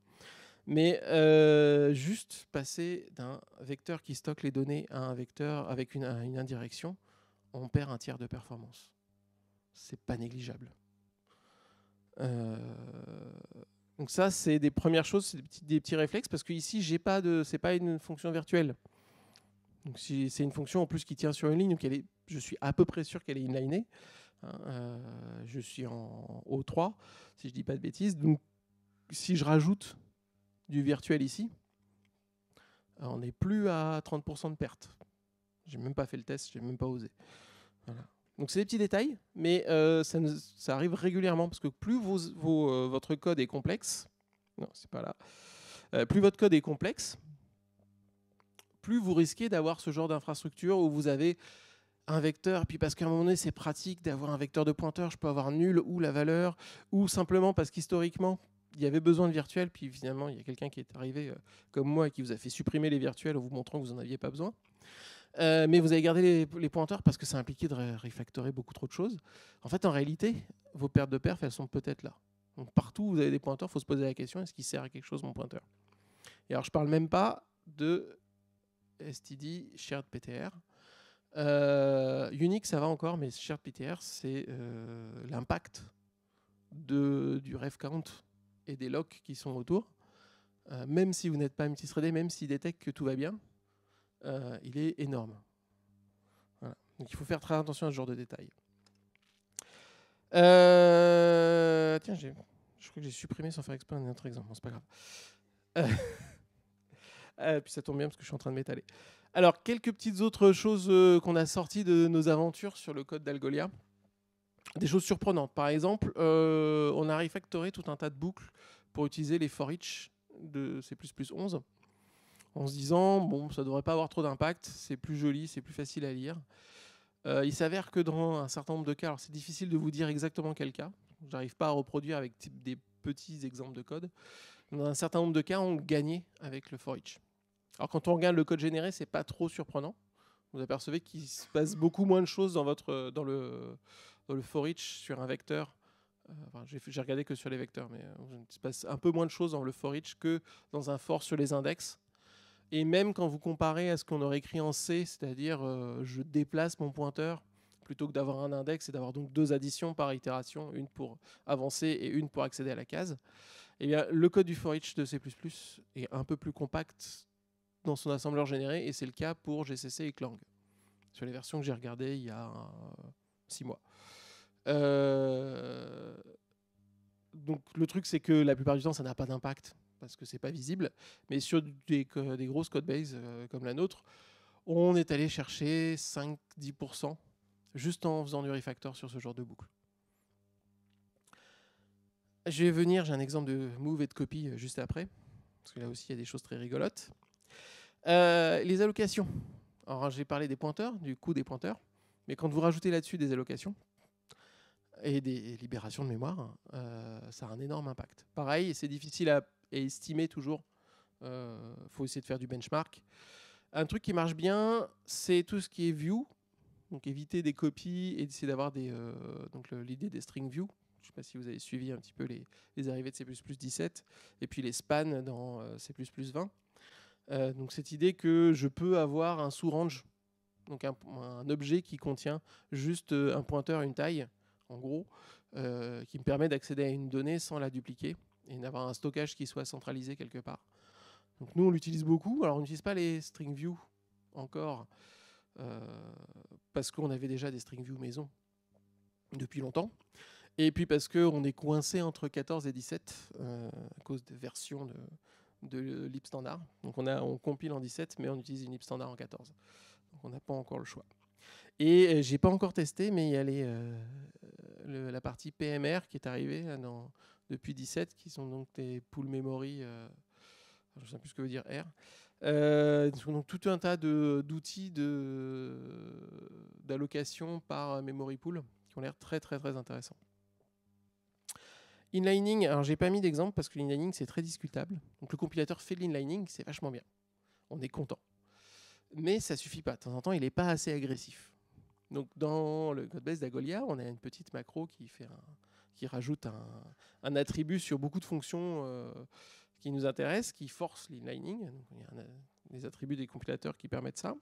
mais euh, juste passer d'un vecteur qui stocke les données à un vecteur avec une, indirection, on perd un tiers de performance. C'est pas négligeable. Euh, donc ça, c'est des premières choses, des petits, réflexes, parce que ici, j'ai pas de, c'est pas une fonction virtuelle. Donc c'est une fonction en plus qui tient sur une ligne, donc elle est, je suis à peu près sûr qu'elle est inline. Hein, euh, je suis en O3, si je dis pas de bêtises. Donc si je rajoute du virtuel ici, euh, on n'est plus à 30% de perte. J'ai même pas fait le test, j'ai même pas osé. Donc c'est des petits détails, mais euh, ça, arrive régulièrement parce que plus euh, votre code est complexe, non, c'est pas là, plus votre code est complexe, plus vous risquez d'avoir ce genre d'infrastructure où vous avez un vecteur, puis parce qu'à un moment donné, c'est pratique d'avoir un vecteur de pointeur, je peux avoir nul ou la valeur, ou simplement parce qu'historiquement, il y avait besoin de virtuels, puis finalement, il y a quelqu'un qui est arrivé euh, comme moi et qui vous a fait supprimer les virtuels en vous montrant que vous n'en aviez pas besoin. Euh, mais vous avez gardé les, pointeurs parce que ça impliquait de refactorer beaucoup trop de choses. En fait, en réalité, vos pertes de perf, elles sont peut-être là. Donc, partout où vous avez des pointeurs, il faut se poser la question est-ce qu'il sert à quelque chose, mon pointeur Et alors, je ne parle même pas de STD, shared PTR. Euh, Unique, ça va encore, mais shared PTR, c'est l'impact du refcount et des locks qui sont autour, euh, même si vous n'êtes pas multithreadé, même s'il détecte que tout va bien, euh, il est énorme. Donc il faut faire très attention à ce genre de détails. Euh, tiens, je crois que j'ai supprimé sans faire exprès un autre exemple, c'est pas grave. puis ça tombe bien parce que je suis en train de m'étaler. Alors, quelques petites autres choses qu'on a sorties de nos aventures sur le code d'Algolia des choses surprenantes. Par exemple, euh, on a refactoré tout un tas de boucles pour utiliser les for each de C++ 11 en se disant bon ça devrait pas avoir trop d'impact, c'est plus joli, c'est plus facile à lire. Euh, il s'avère que dans un certain nombre de cas, alors c'est difficile de vous dire exactement quel cas, j'arrive pas à reproduire avec des petits exemples de code. Dans un certain nombre de cas, on gagnait avec le for each. Alors quand on regarde le code généré, c'est pas trop surprenant. Vous apercevez qu'il se passe beaucoup moins de choses dans votre dans le euh, le for each sur un vecteur. Euh, enfin, j'ai regardé que sur les vecteurs, mais euh, il se passe un peu moins de choses dans le for each que dans un for sur les index. Et même quand vous comparez à ce qu'on aurait écrit en C, c'est-à-dire je déplace mon pointeur plutôt que d'avoir un index et d'avoir donc deux additions par itération, une pour avancer et une pour accéder à la case, eh bien, le code du for each de C++ est un peu plus compact dans son assembleur généré et c'est le cas pour GCC et Clang sur les versions que j'ai regardées il y a six mois. Euh, donc le truc, c'est que la plupart du temps, ça n'a pas d'impact parce que c'est pas visible. Mais sur des, grosses code euh, comme la nôtre, on est allé chercher 5-10% juste en faisant du refactor sur ce genre de boucle. Je vais venir, j'ai un exemple de move et de copy euh, juste après, parce que là aussi il y a des choses très rigolotes. les allocations. Alors j'ai parlé des pointeurs, du coût des pointeurs, mais quand vous rajoutez là-dessus des allocations, et des libérations de mémoire, euh, ça a un énorme impact. Pareil, c'est difficile à, estimer toujours. Il euh, faut essayer de faire du benchmark. Un truc qui marche bien, c'est tout ce qui est view. Donc éviter des copies et essayer d'avoir des, euh, donc l'idée des string view. Je ne sais pas si vous avez suivi un petit peu les, les arrivées de C++17 et puis les spans dans C++20. donc cette idée que je peux avoir un sous-range, donc un, un objet qui contient juste un pointeur, une taille, en gros, euh, qui me permet d'accéder à une donnée sans la dupliquer et d'avoir un stockage qui soit centralisé quelque part. Donc nous, on l'utilise beaucoup. Alors, on n'utilise pas les string view encore euh, parce qu'on avait déjà des string view maison depuis longtemps. Et puis parce qu'on est coincé entre 14 et 17 euh, à cause des versions de, de l'IP standard. Donc on, a, on compile en 17, mais on utilise une IP standard en 14. Donc on n'a pas encore le choix. Et euh, j'ai pas encore testé, mais il y a euh, la partie PMR qui est arrivée depuis 17, qui sont donc des pool memory, euh, je ne sais plus ce que veut dire R. sont donc tout un tas d'outils d'allocation par memory pool qui ont l'air très très très intéressants. Inlining, alors j'ai pas mis d'exemple parce que l'inlining c'est très discutable. Donc le compilateur fait de l'inlining, c'est vachement bien. On est content. Mais ça suffit pas. De temps en temps, il n'est pas assez agressif. Donc dans le code base d'Agolia, on a une petite macro qui, rajoute un, attribut sur beaucoup de fonctions euh, qui nous intéressent, qui force l'inlining. il y a des attributs des compilateurs qui permettent ça.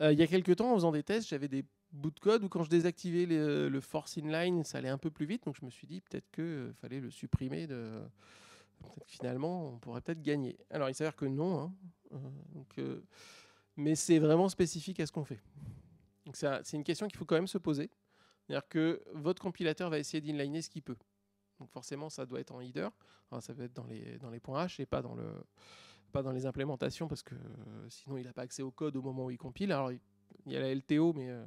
Euh, il y a quelques temps, en faisant des tests, j'avais des bouts de code où quand je désactivais euh, le force inline, ça allait un peu plus vite. Donc je me suis dit peut-être qu'il fallait le supprimer. finalement, on pourrait peut-être gagner. Alors il s'avère que non. Hein. mais c'est vraiment spécifique à ce qu'on fait c'est une question qu'il faut quand même se poser. C'est-à-dire que votre compilateur va essayer d'inliner ce qu'il peut. Donc forcément, ça doit être en header. ça peut être dans les, dans les points H et pas dans, le, pas dans les implémentations parce que euh, sinon, il n'a pas accès au code au moment où il compile. Alors, il, y a la LTO, mais euh,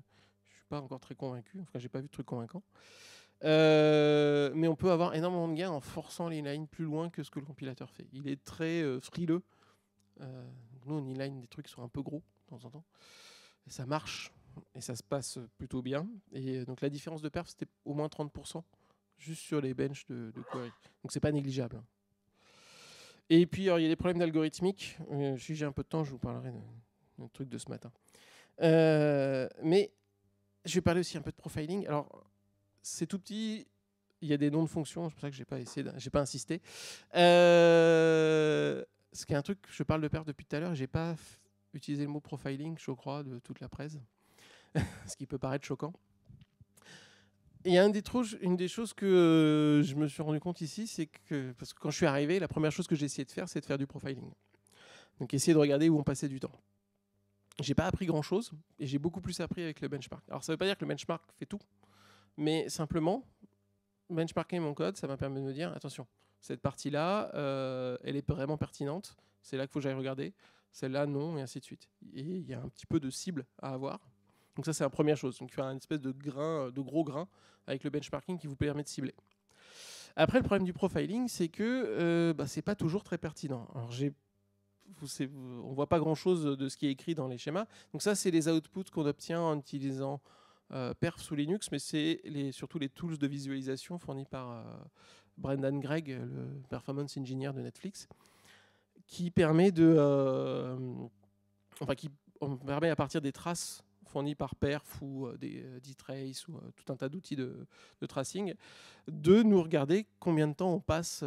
je ne suis pas encore très convaincu. je n'ai pas vu de truc convaincant. Euh, mais on peut avoir énormément de gains en forçant l'inline plus loin que ce que le compilateur fait. Il est très frileux. nous, on inline des trucs qui sont un peu gros de temps en temps. ça marche et ça se passe plutôt bien. Et euh, donc la différence de perf, c'était au moins 30%, juste sur les benches de, query. Donc c'est pas négligeable. Hein. Et puis il y a des problèmes d'algorithmique. Euh, si j'ai un peu de temps, je vous parlerai d'un truc de ce matin. Euh, mais je vais parler aussi un peu de profiling. Alors c'est tout petit. Il y a des noms de fonctions, c'est pour ça que j'ai pas pas insisté. ce qui est un truc, je parle de perf depuis tout à l'heure, je n'ai pas utilisé le mot profiling, je crois, de toute la presse. ce qui peut paraître choquant. Et un des une des choses que euh, je me suis rendu compte ici, c'est que parce que quand je suis arrivé, la première chose que j'ai essayé de faire, c'est de faire du profiling. Donc essayer de regarder où on passait du temps. J'ai pas appris grand chose et j'ai beaucoup plus appris avec le benchmark. Alors ça veut pas dire que le benchmark fait tout, mais simplement benchmarker mon code, ça m'a permis de me dire attention, cette partie-là, euh, elle est vraiment pertinente. C'est là qu'il faut que j'aille regarder. Celle-là, non, et ainsi de suite. Et il y a un petit peu de cible à avoir donc ça, c'est la première chose. Donc as une espèce de grain, euh, de gros grain avec le benchmarking qui vous permet de cibler. Après, le problème du profiling, c'est que ce euh, n'est bah, c'est pas toujours très pertinent. Alors j'ai on voit pas grand-chose de ce qui est écrit dans les schémas. Donc ça, c'est les outputs qu'on obtient en utilisant euh, perf sous Linux, mais c'est surtout les tools de visualisation fournis par Brendan Gregg, le performance engineer de Netflix, qui permet de, enfin qui permet à partir des traces fournis par Perf ou euh, des euh, D-Trace ou euh, tout un tas d'outils de, tracing, de nous regarder combien de temps on passe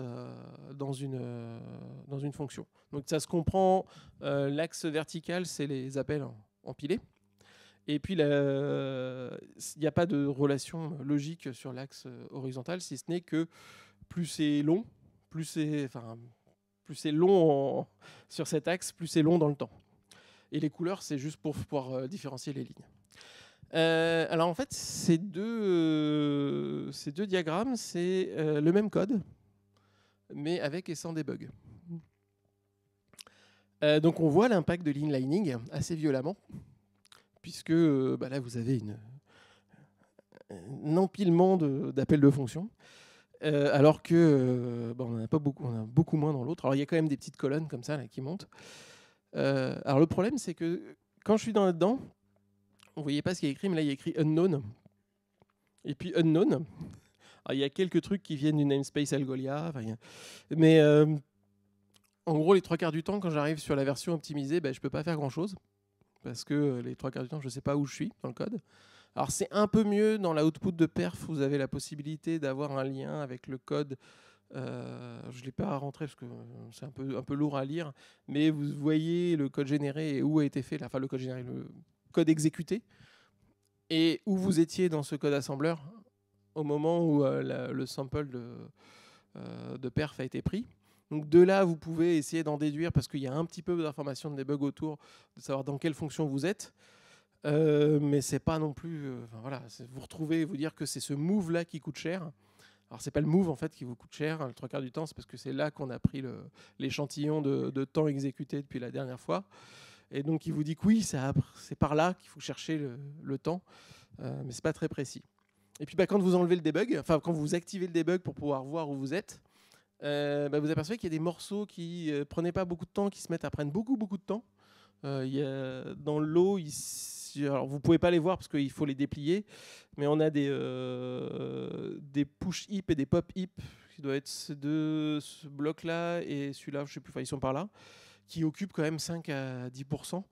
dans, une, dans une fonction. Donc ça se comprend, l'axe vertical, c'est les appels empilés. Et puis, il n'y a pas de relation logique sur l'axe horizontal, si ce n'est que plus c'est long, plus c'est enfin, long sur cet axe, plus c'est long dans le temps. Et les couleurs, c'est juste pour pouvoir euh, différencier les lignes. Euh, alors en fait, ces deux, euh, ces deux diagrammes, c'est le même code, mais avec et sans debug. donc on voit l'impact de l'inlining assez violemment, puisque bah là vous avez une, un empilement d'appels de, fonctions, alors que bah, on en a pas beaucoup, on a beaucoup moins dans l'autre. Alors il y a quand même des petites colonnes comme ça qui montent. Euh, alors le problème, c'est que quand je suis dans là-dedans, on voyait pas ce qu'il y a écrit, mais là il y a écrit unknown. Et puis unknown. il y a quelques trucs qui viennent du namespace Algolia, mais euh, en gros les trois quarts du temps, quand j'arrive sur la version optimisée, ben, je peux pas faire grand chose parce que euh, les trois quarts du temps, je ne sais pas où je suis dans le code. Alors c'est un peu mieux dans l'output de perf, vous avez la possibilité d'avoir un lien avec le code euh, je ne l'ai pas rentrer parce que euh, c'est un peu, un peu lourd à lire, mais vous voyez le code généré et où a été fait, enfin le code généré, le code exécuté, et où vous étiez dans ce code assembleur au moment où euh, le sample de, perf a été pris. Donc de là, vous pouvez essayer d'en déduire, parce qu'il y a un petit peu d'informations de debug autour, de savoir dans quelle fonction vous êtes. mais c'est pas non plus. voilà, vous retrouvez, vous dire que c'est ce move-là qui coûte cher. Alors c'est pas le move en fait qui vous coûte cher, hein, le trois quarts du temps, c'est parce que c'est là qu'on a pris l'échantillon de, temps exécuté depuis la dernière fois. Et donc il vous dit que oui, c'est par là qu'il faut chercher le, temps, mais euh, mais c'est pas très précis. Et puis bah, quand vous enlevez le debug, enfin quand vous activez le debug pour pouvoir voir où vous êtes, euh, bah, vous apercevez qu'il y a des morceaux qui ne euh, prenaient pas beaucoup de temps, qui se mettent à prendre beaucoup beaucoup de temps. Il y a, dans l'eau, il' alors vous pouvez pas les voir parce qu'il faut les déplier, mais on a des, euh, des push hip et des pop hip qui doivent être ces deux, ce bloc là et celui-là, je sais plus, ils sont par là, qui occupent quand même 5 à 10%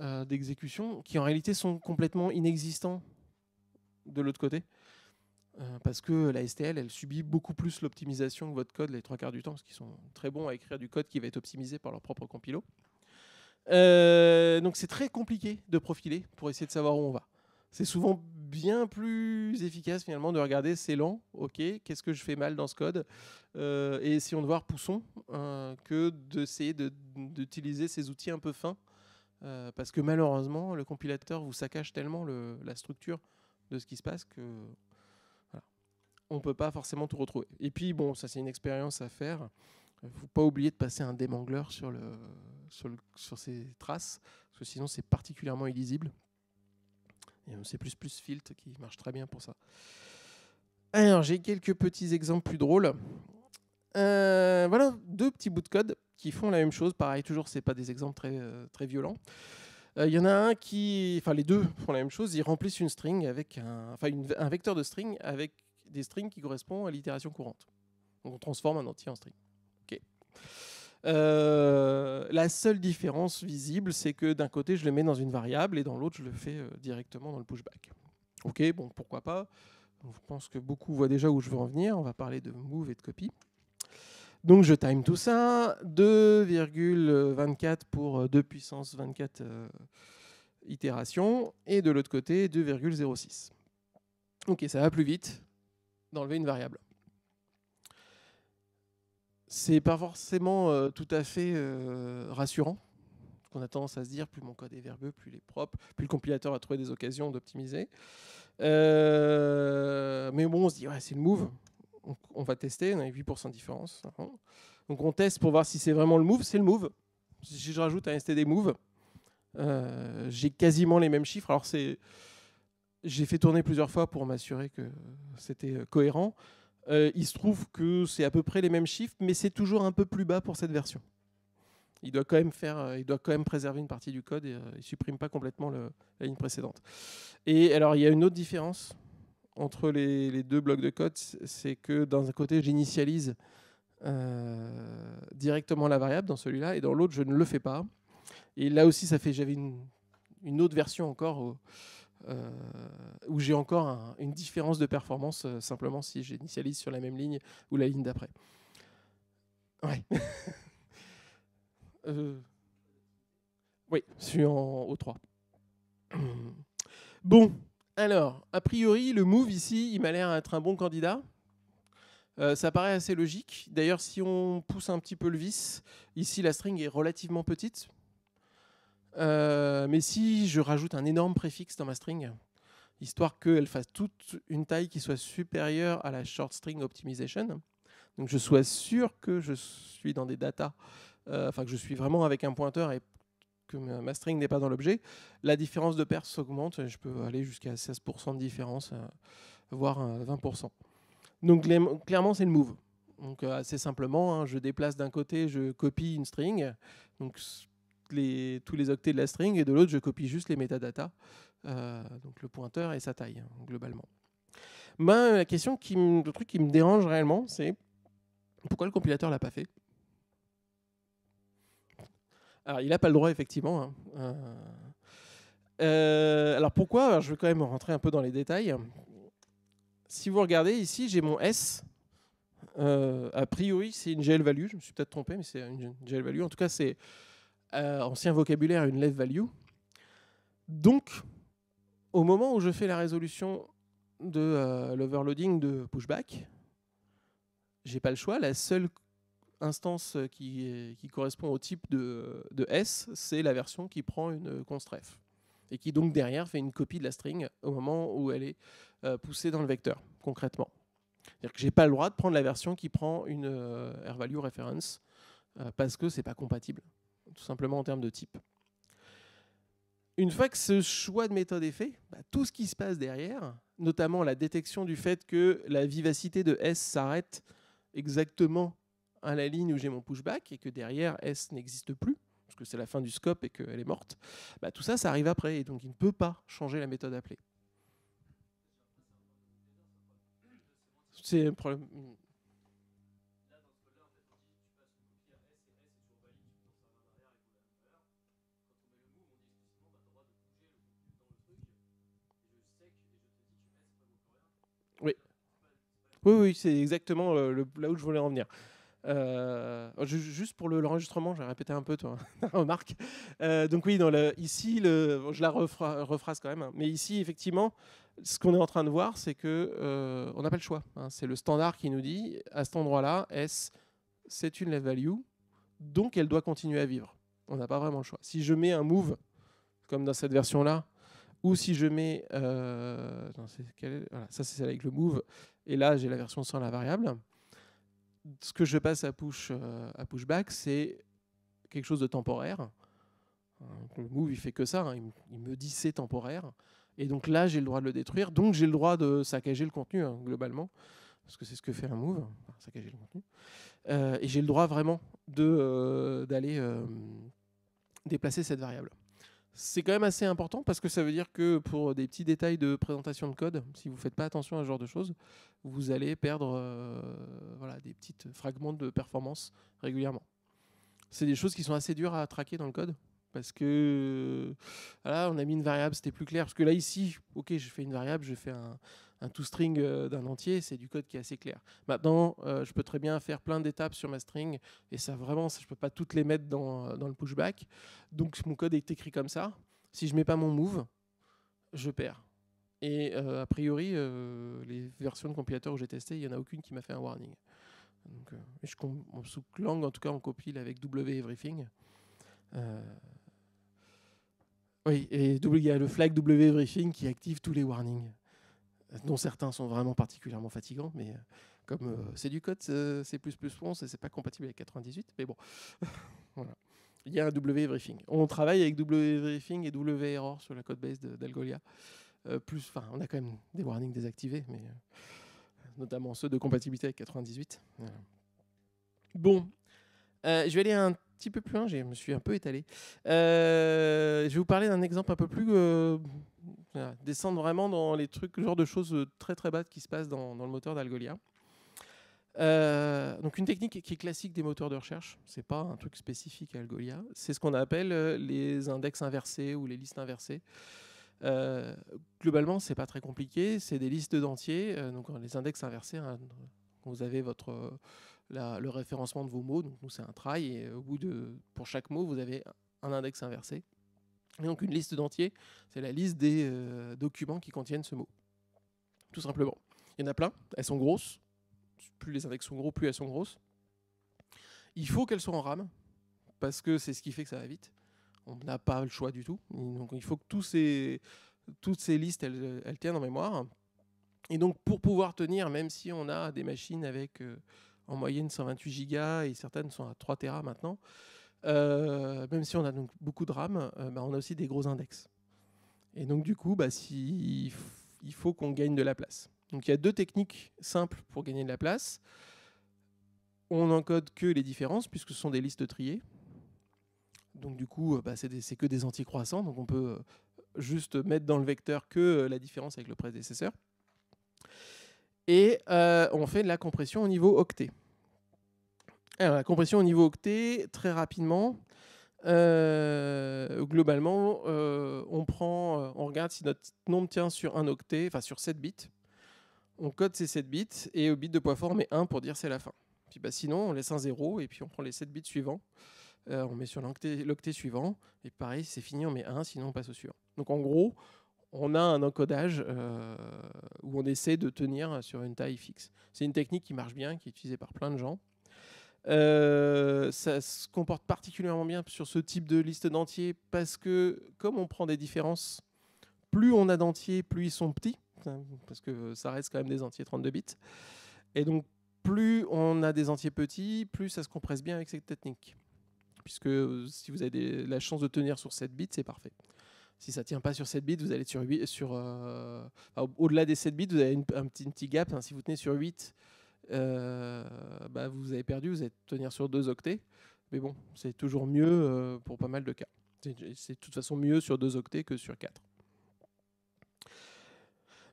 euh, d'exécution, qui en réalité sont complètement inexistants de l'autre côté. Euh, parce que la STL, elle subit beaucoup plus l'optimisation que votre code les trois quarts du temps, parce qu'ils sont très bons à écrire du code qui va être optimisé par leur propre compilot. Euh, donc c'est très compliqué de profiler pour essayer de savoir où on va. C'est souvent bien plus efficace finalement de regarder c'est lent, ok, qu'est-ce que je fais mal dans ce code, euh, et essayons de voir poussons hein, que d'essayer d'utiliser ces outils un peu fins, euh, parce que malheureusement le compilateur vous saccage tellement la structure de ce qui se passe que voilà, on peut pas forcément tout retrouver. Et puis bon, ça c'est une expérience à faire. Il ne faut pas oublier de passer un démangleur sur, sur, ces traces, parce que sinon c'est particulièrement illisible. Et euh, c'est plus plus Filt qui marche très bien pour ça. Alors j'ai quelques petits exemples plus drôles. Euh, voilà deux petits bouts de code qui font la même chose. Pareil, toujours c'est pas des exemples très euh, très violents. Il y en a un qui, enfin les deux font la même chose. Ils remplissent une string avec un, enfin un vecteur de string avec des strings qui correspondent à l'itération courante. on transforme un entier en string. Euh, la seule différence visible, c'est que d'un côté, je le mets dans une variable et dans l'autre, je le fais euh, directement dans le pushback. Ok, bon, pourquoi pas Je pense que beaucoup voient déjà où je veux en venir. On va parler de move et de copy. Donc, je time tout ça. 2,24 pour 2 euh, puissance 24 itérations. Et de l'autre côté, 2,06. Ok, ça va plus vite d'enlever une variable c'est pas forcément euh, tout à fait euh, rassurant. On a tendance à se dire plus mon code est verbeux, plus il est propre, plus le compilateur va trouver des occasions d'optimiser. Euh, mais bon, on se dit c'est le move. On, va tester, on a 8% de différence. Hein. Donc on teste pour voir si c'est vraiment le move, c'est le move. Si je rajoute un STD move, j'ai quasiment les mêmes chiffres. Alors c'est j'ai fait tourner plusieurs fois pour m'assurer que c'était cohérent. Euh, il se trouve que c'est à peu près les mêmes chiffres, mais c'est toujours un peu plus bas pour cette version. Il doit quand même, faire, euh, il doit quand même préserver une partie du code et euh, il ne supprime pas complètement la ligne précédente. Et alors, il y a une autre différence entre les, deux blocs de code, c'est que d'un côté, j'initialise directement la variable dans celui-là, et dans l'autre, je ne le fais pas. Et là aussi, ça fait, j'avais une, autre version encore euh, où j'ai encore une différence de performance euh, simplement si j'initialise sur la même ligne ou la ligne d'après. Euh, oui, je suis en O3. Bon, alors, a priori, le move ici, il m'a l'air d'être un bon candidat. ça paraît assez logique. D'ailleurs, si on pousse un petit peu le vis, ici la string est relativement petite, euh, mais si je rajoute un énorme préfixe dans ma string, histoire qu'elle fasse toute une taille qui soit supérieure à la short string optimization, donc je sois sûr que je suis dans des data, euh, enfin que je suis vraiment avec un pointeur et que ma string n'est pas dans l'objet, la différence de perte s'augmente, je peux aller jusqu'à 16% de différence, euh, voire 20%. Donc clairement c'est le move. Donc assez simplement, hein, je déplace d'un côté, je copie une string, donc les, tous les octets de la string, et de l'autre, je copie juste les métadatas, euh, donc le pointeur et sa taille, hein, globalement. Ben, la question, qui le truc qui me dérange réellement, c'est pourquoi le compilateur l'a pas fait Alors, il n'a pas le droit, effectivement. Hein, euh, alors, pourquoi Je vais quand même rentrer un peu dans les détails. Si vous regardez ici, j'ai mon S. a priori, c'est une GL value. Je me suis peut-être trompé, mais c'est une GL value. En tout cas, c'est euh, ancien vocabulaire, une left value. Donc, au moment où je fais la résolution de euh, l'overloading de pushback, j'ai pas le choix. La seule instance qui, correspond au type de, S, c'est la version qui prend une constref et qui donc derrière fait une copie de la string au moment où elle est euh, poussée dans le vecteur, concrètement. C'est-à-dire que j'ai pas le droit de prendre la version qui prend une R value reference parce que c'est pas compatible tout simplement en termes de type. Une fois que ce choix de méthode est fait, bah, tout ce qui se passe derrière, notamment la détection du fait que la vivacité de S s'arrête exactement à la ligne où j'ai mon pushback et que derrière S n'existe plus, parce que c'est la fin du scope et qu'elle est morte, bah, tout ça, ça arrive après et donc il ne peut pas changer la méthode appelée. C'est un problème. Oui, oui, c'est exactement euh, là où je voulais en venir. Euh, juste pour l'enregistrement, j'ai répété un peu toi, remarque. Euh, donc oui, ici, je la rephrase quand même. Hein, mais ici, effectivement, ce qu'on est en train de voir, c'est que on n'a pas le choix. Hein. c'est le standard qui nous dit, à cet endroit-là, S, c'est une left value, donc elle doit continuer à vivre. On n'a pas vraiment le choix. Si je mets un move, comme dans cette version-là, ou si je mets... non, voilà, ça c'est avec le move. Et là, j'ai la version sans la variable. Ce que je passe à push euh, à pushback, c'est quelque chose de temporaire. Euh, le move, il fait que ça. Hein. Il me dit c'est temporaire. Et donc là, j'ai le droit de le détruire. Donc j'ai le droit de saccager le contenu, hein, globalement. Parce que c'est ce que fait un move, saccager le contenu. Euh, et j'ai le droit vraiment d'aller déplacer cette variable c'est quand même assez important parce que ça veut dire que pour des petits détails de présentation de code, si vous ne faites pas attention à ce genre de choses, vous allez perdre euh, voilà, des petits fragments de performance régulièrement. C'est des choses qui sont assez dures à traquer dans le code parce que là, on a mis une variable, c'était plus clair. Parce que là, ici, ok, j'ai fait une variable, je fais un, un toString euh, d'un entier, c'est du code qui est assez clair. Maintenant, euh, je peux très bien faire plein d'étapes sur ma string, et ça vraiment, je ne peux pas toutes les mettre euh, dans, le pushback. Donc mon code est écrit comme ça. Si je ne mets pas mon move, je perds. Et a priori, les versions de compilateur où j'ai testé, il n'y en a aucune qui m'a fait un warning. Donc, sous clang en tout cas, on compile avec W everything. Oui, et il y a le flag W everything qui active tous les warnings dont certains sont vraiment particulièrement fatigants, mais euh, comme euh, c'est du code euh, c'est plus plus c'est pas compatible avec 98, mais bon, voilà. Il y a un W-Everything. On travaille avec W-Everything et W-Error sur la code base d'Algolia. enfin, on a quand même des warnings désactivés, mais notamment ceux de compatibilité avec 98. Bon, je vais aller un petit peu plus loin, je me suis un peu étalé. je vais vous parler d'un exemple un peu plus descendre vraiment dans les trucs, le genre de choses euh, très très bas qui se passent dans, le moteur d'Algolia. Euh, donc une technique qui est classique des moteurs de recherche, c'est pas un truc spécifique à Algolia, c'est ce qu'on appelle euh, les index inversés ou les listes inversées. globalement, c'est pas très compliqué, c'est des listes d'entiers, donc les index inversés. Hein, vous avez votre, le référencement de vos mots, donc c'est un try, et au de, pour chaque mot, vous avez un index inversé donc une liste d'entiers, c'est la liste des euh, documents qui contiennent ce mot. Tout simplement. Il y en a plein, elles sont grosses. Plus les index sont gros, plus elles sont grosses. Il faut qu'elles soient en RAM, parce que c'est ce qui fait que ça va vite. On n'a pas le choix du tout. Donc il faut que toutes ces listes, elles, tiennent en mémoire. Et donc pour pouvoir tenir, même si on a des machines avec euh, en moyenne 128 gigas et certaines sont à 3 Tera maintenant, euh, même si on a donc beaucoup de RAM, euh, bah, on a aussi des gros index. Et donc du coup, bah, si, il faut qu'on gagne de la place. Donc il y a deux techniques simples pour gagner de la place. On n'encode que les différences puisque ce sont des listes triées. Donc du coup, bah, c'est que des anticroissants. Donc on peut euh, juste mettre dans le vecteur que la différence avec le prédécesseur. Et on fait de la compression au niveau octet. Alors, ah, la compression au niveau octet, très rapidement. Euh, globalement, euh, on, prend, euh, on regarde si notre nombre tient sur un octet, enfin sur 7 bits. On code ces 7 bits et au bit de poids fort, on met 1 pour dire c'est la fin. Puis bah, sinon, on laisse un 0 et puis on prend les 7 bits suivants. on met sur l'octet suivant et pareil, c'est fini, on met 1, sinon on passe au suivant. Donc en gros, on a un encodage où on essaie de tenir sur une taille fixe. C'est une technique qui marche bien, qui est utilisée par plein de gens. Euh, ça se comporte particulièrement bien sur ce type de liste d'entiers parce que comme on prend des différences, plus on a d'entiers, plus ils sont petits, hein, parce que ça reste quand même des entiers 32 bits. Et donc plus on a des entiers petits, plus ça se compresse bien avec cette technique. Puisque euh, si vous avez la chance de tenir sur 7 bits, c'est parfait. Si ça ne tient pas sur 7 bits, vous allez sur 8, sur, euh, au-delà des 7 bits, vous avez une, un, petit, gap. Hein. si vous tenez sur 8, euh, bah, vous avez perdu, vous allez tenir sur deux octets. Mais bon, c'est toujours mieux euh, pour pas mal de cas. C'est de toute façon mieux sur deux octets que sur quatre.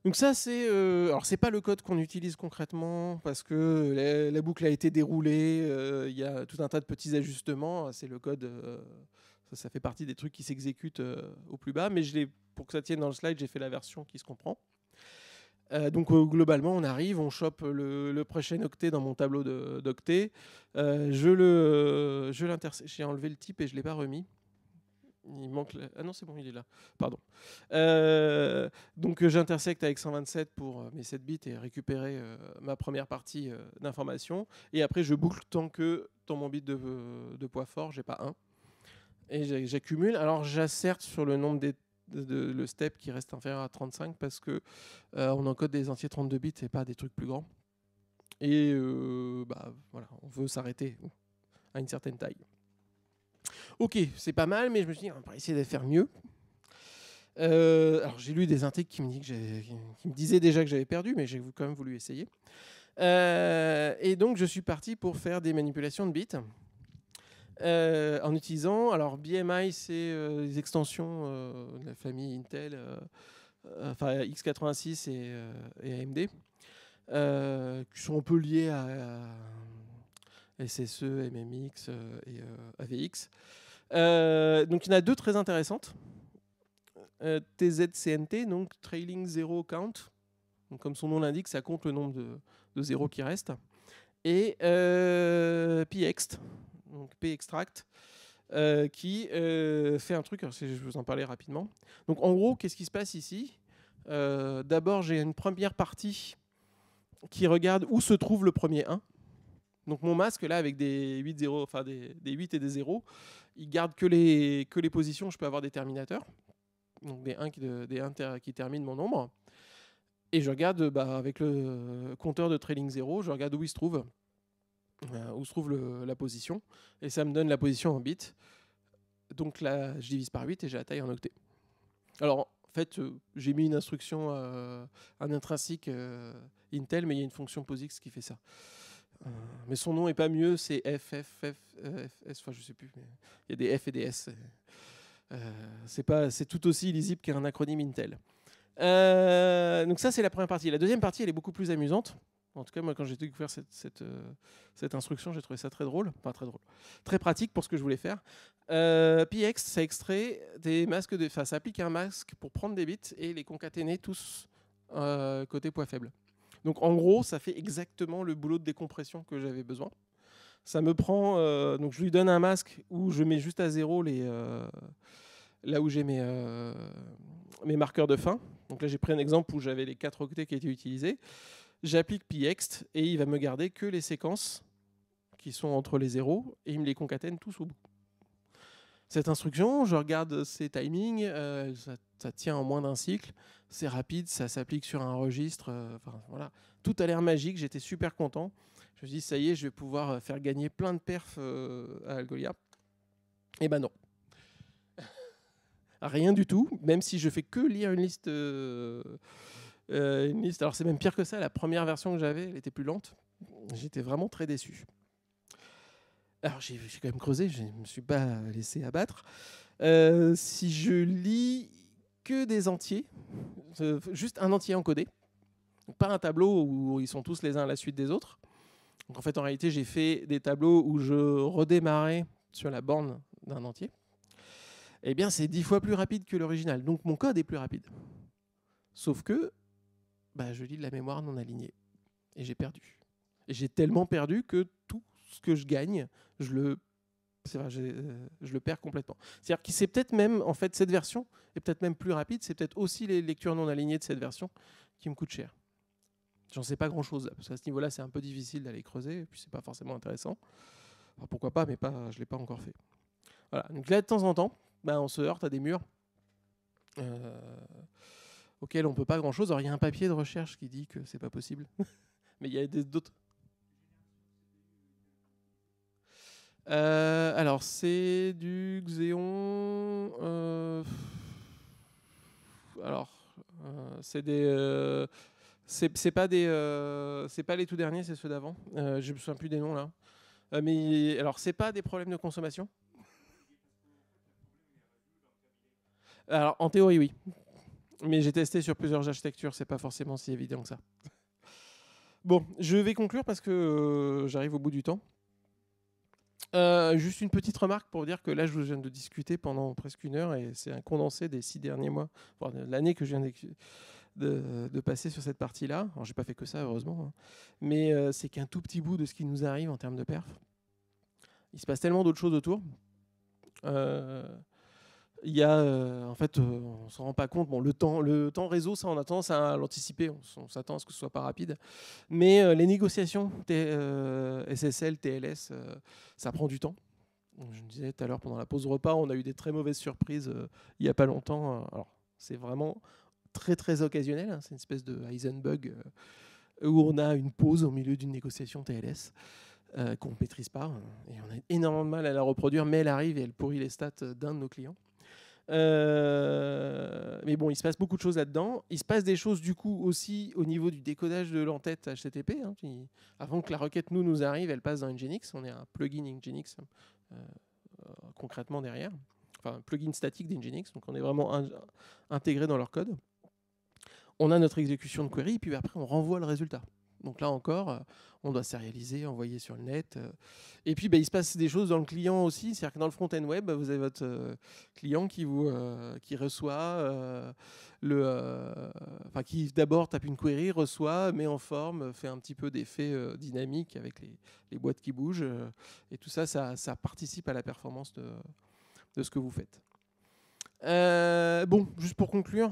Donc ça, c'est euh, alors c'est pas le code qu'on utilise concrètement parce que la, boucle a été déroulée, il y a tout un tas de petits ajustements. C'est le code, ça, fait partie des trucs qui s'exécutent au plus bas. Mais je pour que ça tienne dans le slide, j'ai fait la version qui se comprend. Euh, donc euh, globalement, on arrive, on chope le, prochain octet dans mon tableau d'octets, euh, je le, j'ai enlevé le type et je l'ai pas remis. Il manque. Ah non, c'est bon, il est là. Pardon. donc j'intersecte avec 127 pour mes 7 bits et récupérer ma première partie d'information. Et après, je boucle tant que dans mon bit de, poids fort, j'ai pas 1. Et j'accumule. Alors j'asserte sur le nombre des le step qui reste inférieur à 35 parce que euh, on encode des entiers 32 bits et pas des trucs plus grands. Et euh, bah, voilà, on veut s'arrêter à une certaine taille. Ok, c'est pas mal, mais je me suis dit, on va essayer de faire mieux. Euh, alors j'ai lu des intrigues qui me, qui me disaient déjà que j'avais perdu, mais j'ai quand même voulu essayer. et donc je suis parti pour faire des manipulations de bits. Euh, en utilisant. Alors, BMI, c'est des euh, extensions euh, de la famille Intel, enfin x86 et, AMD, qui sont un peu liées à, SSE, MMX et AVX. donc, il y en a deux très intéressantes. TZCNT, donc Trailing Zero Count. comme son nom l'indique, ça compte le nombre de, de zéros qui restent. Et PXT, donc p-extract, euh, qui euh, fait un truc, hein, je vais vous en parler rapidement. Donc en gros, qu'est-ce qui se passe ici euh, D'abord, j'ai une première partie qui regarde où se trouve le premier 1. Donc mon masque, là, avec des 8, enfin des, 8 et des 0, il garde que les, que les positions je peux avoir des terminateurs, donc des 1 qui, qui terminent mon nombre. Et je regarde, bah, avec le compteur de trailing 0, je regarde où il se trouve. Euh, où se trouve la position, et ça me donne la position en bits. Donc là, je divise par 8 et j'ai la taille en octets. Alors, en fait, euh, j'ai mis une instruction, euh, un intrinsique Intel, mais il y a une fonction POSIX qui fait ça. mais son nom n'est pas mieux, c'est FFFS, enfin je sais plus, il y a des F et des S. c'est c'est tout aussi lisible qu'un acronyme Intel. donc ça, c'est la première partie. La deuxième partie, elle est beaucoup plus amusante. En tout cas, moi, quand j'ai découvert cette, cette, euh, instruction, j'ai trouvé ça très drôle. Pas très drôle. Très pratique pour ce que je voulais faire. Euh, PX, ça extrait des masques de. Enfin, ça applique un masque pour prendre des bits et les concaténer tous euh, côté poids faible. Donc, en gros, ça fait exactement le boulot de décompression que j'avais besoin. Ça me prend. Euh, donc, je lui donne un masque où je mets juste à zéro les là où j'ai mes, mes marqueurs de fin. Donc là, j'ai pris un exemple où j'avais les quatre octets qui étaient utilisés j'applique piext et il va me garder que les séquences qui sont entre les zéros et il me les concatène tous au bout. Cette instruction, je regarde ses timings, euh, ça, tient en moins d'un cycle, c'est rapide, ça s'applique sur un registre, euh, voilà. Tout a l'air magique, j'étais super content. Je me suis dit, ça y est, je vais pouvoir euh, faire gagner plein de perfs à Algolia. Eh ben non. Rien du tout, même si je fais que lire une liste euh, une liste. Alors c'est même pire que ça, la première version que j'avais, elle était plus lente. J'étais vraiment très déçu. Alors j'ai quand même creusé, je ne me suis pas laissé abattre. Euh, si je lis que des entiers, euh, juste un entier encodé, pas un tableau où ils sont tous les uns à la suite des autres. Donc en fait en réalité j'ai fait des tableaux où je redémarrais sur la borne d'un entier. Eh bien c'est dix fois plus rapide que l'original, donc mon code est plus rapide. Sauf que bah, je lis de la mémoire non alignée. Et j'ai perdu. Et j'ai tellement perdu que tout ce que je gagne, je le, euh, je, le perds complètement. C'est-à-dire que c'est peut-être même, en fait, cette version est peut-être même plus rapide, c'est peut-être aussi les lectures non alignées de cette version qui me coûtent cher. J'en sais pas grand-chose, parce qu'à ce niveau-là, c'est un peu difficile d'aller creuser, et puis c'est pas forcément intéressant. pourquoi pas, mais pas, je l'ai pas encore fait. Voilà, donc là, de temps en temps, bah, on se heurte à des murs. Euh auquel on peut pas grand-chose. Alors il y a un papier de recherche qui dit que c'est pas possible, mais il y a d'autres. Euh, alors c'est du Xeon. Euh, alors euh, c'est des. c'est pas des. c'est pas les tout derniers, c'est ceux d'avant. je me souviens plus des noms là. mais alors c'est pas des problèmes de consommation. Alors en théorie oui. Mais j'ai testé sur plusieurs architectures, c'est pas forcément si évident que ça. Bon, je vais conclure parce que euh, j'arrive au bout du temps. Euh, juste une petite remarque pour dire que là, je vous viens de discuter pendant presque une heure et c'est un condensé des six derniers mois, l'année que je viens de, passer sur cette partie-là. Alors, j'ai pas fait que ça, heureusement, hein. mais euh, c'est qu'un tout petit bout de ce qui nous arrive en termes de perf. Il se passe tellement d'autres choses autour. Euh, il y a, euh, en fait, euh, on s'en rend pas compte. Bon, le temps, le temps réseau, ça, on a tendance à l'anticiper. On, s'attend à ce que ce soit pas rapide. Mais euh, les négociations SSL, TLS, ça prend du temps. je me disais tout à l'heure pendant la pause repas, on a eu des très mauvaises surprises il n'y a pas longtemps. Alors, c'est vraiment très très occasionnel. Hein, c'est une espèce de Heisenbug où on a une pause au milieu d'une négociation TLS. qu'on ne maîtrise pas hein, et on a énormément de mal à la reproduire, mais elle arrive et elle pourrit les stats d'un de nos clients. Euh, mais bon, il se passe beaucoup de choses là-dedans. Il se passe des choses du coup aussi au niveau du décodage de l'entête HTTP. Hein, avant que la requête nous nous arrive, elle passe dans Nginx. On est un plugin Nginx euh, euh, concrètement derrière. Enfin, un plugin statique d'Nginx. Donc on est vraiment intégré dans leur code. On a notre exécution de query, puis après on renvoie le résultat. Donc là encore, euh, on doit sérialiser, envoyer sur le net. Euh. Et puis, bah, il se passe des choses dans le client aussi. C'est-à-dire que dans le front-end web, vous avez votre euh, client qui, vous, qui reçoit le. qui d'abord tape une query, reçoit, met en forme, fait un petit peu d'effet dynamique avec les, boîtes qui bougent. Et tout ça, ça, participe à la performance de, de ce que vous faites. bon, juste pour conclure,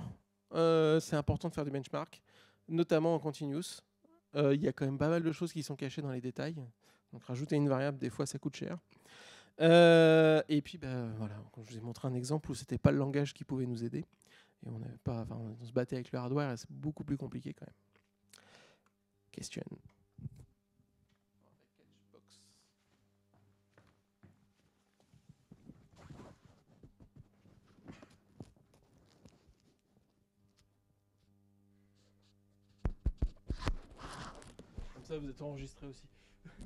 c'est important de faire du benchmark, notamment en continuous. Euh, il y a quand même pas mal de choses qui sont cachées dans les détails. Donc rajouter une variable, des fois, ça coûte cher. Euh, et puis, bah, voilà, je vous ai montré un exemple où c'était pas le langage qui pouvait nous aider. Et on, avait pas, on se battait avec le hardware et c'est beaucoup plus compliqué quand même. Question. ça, vous êtes enregistré aussi.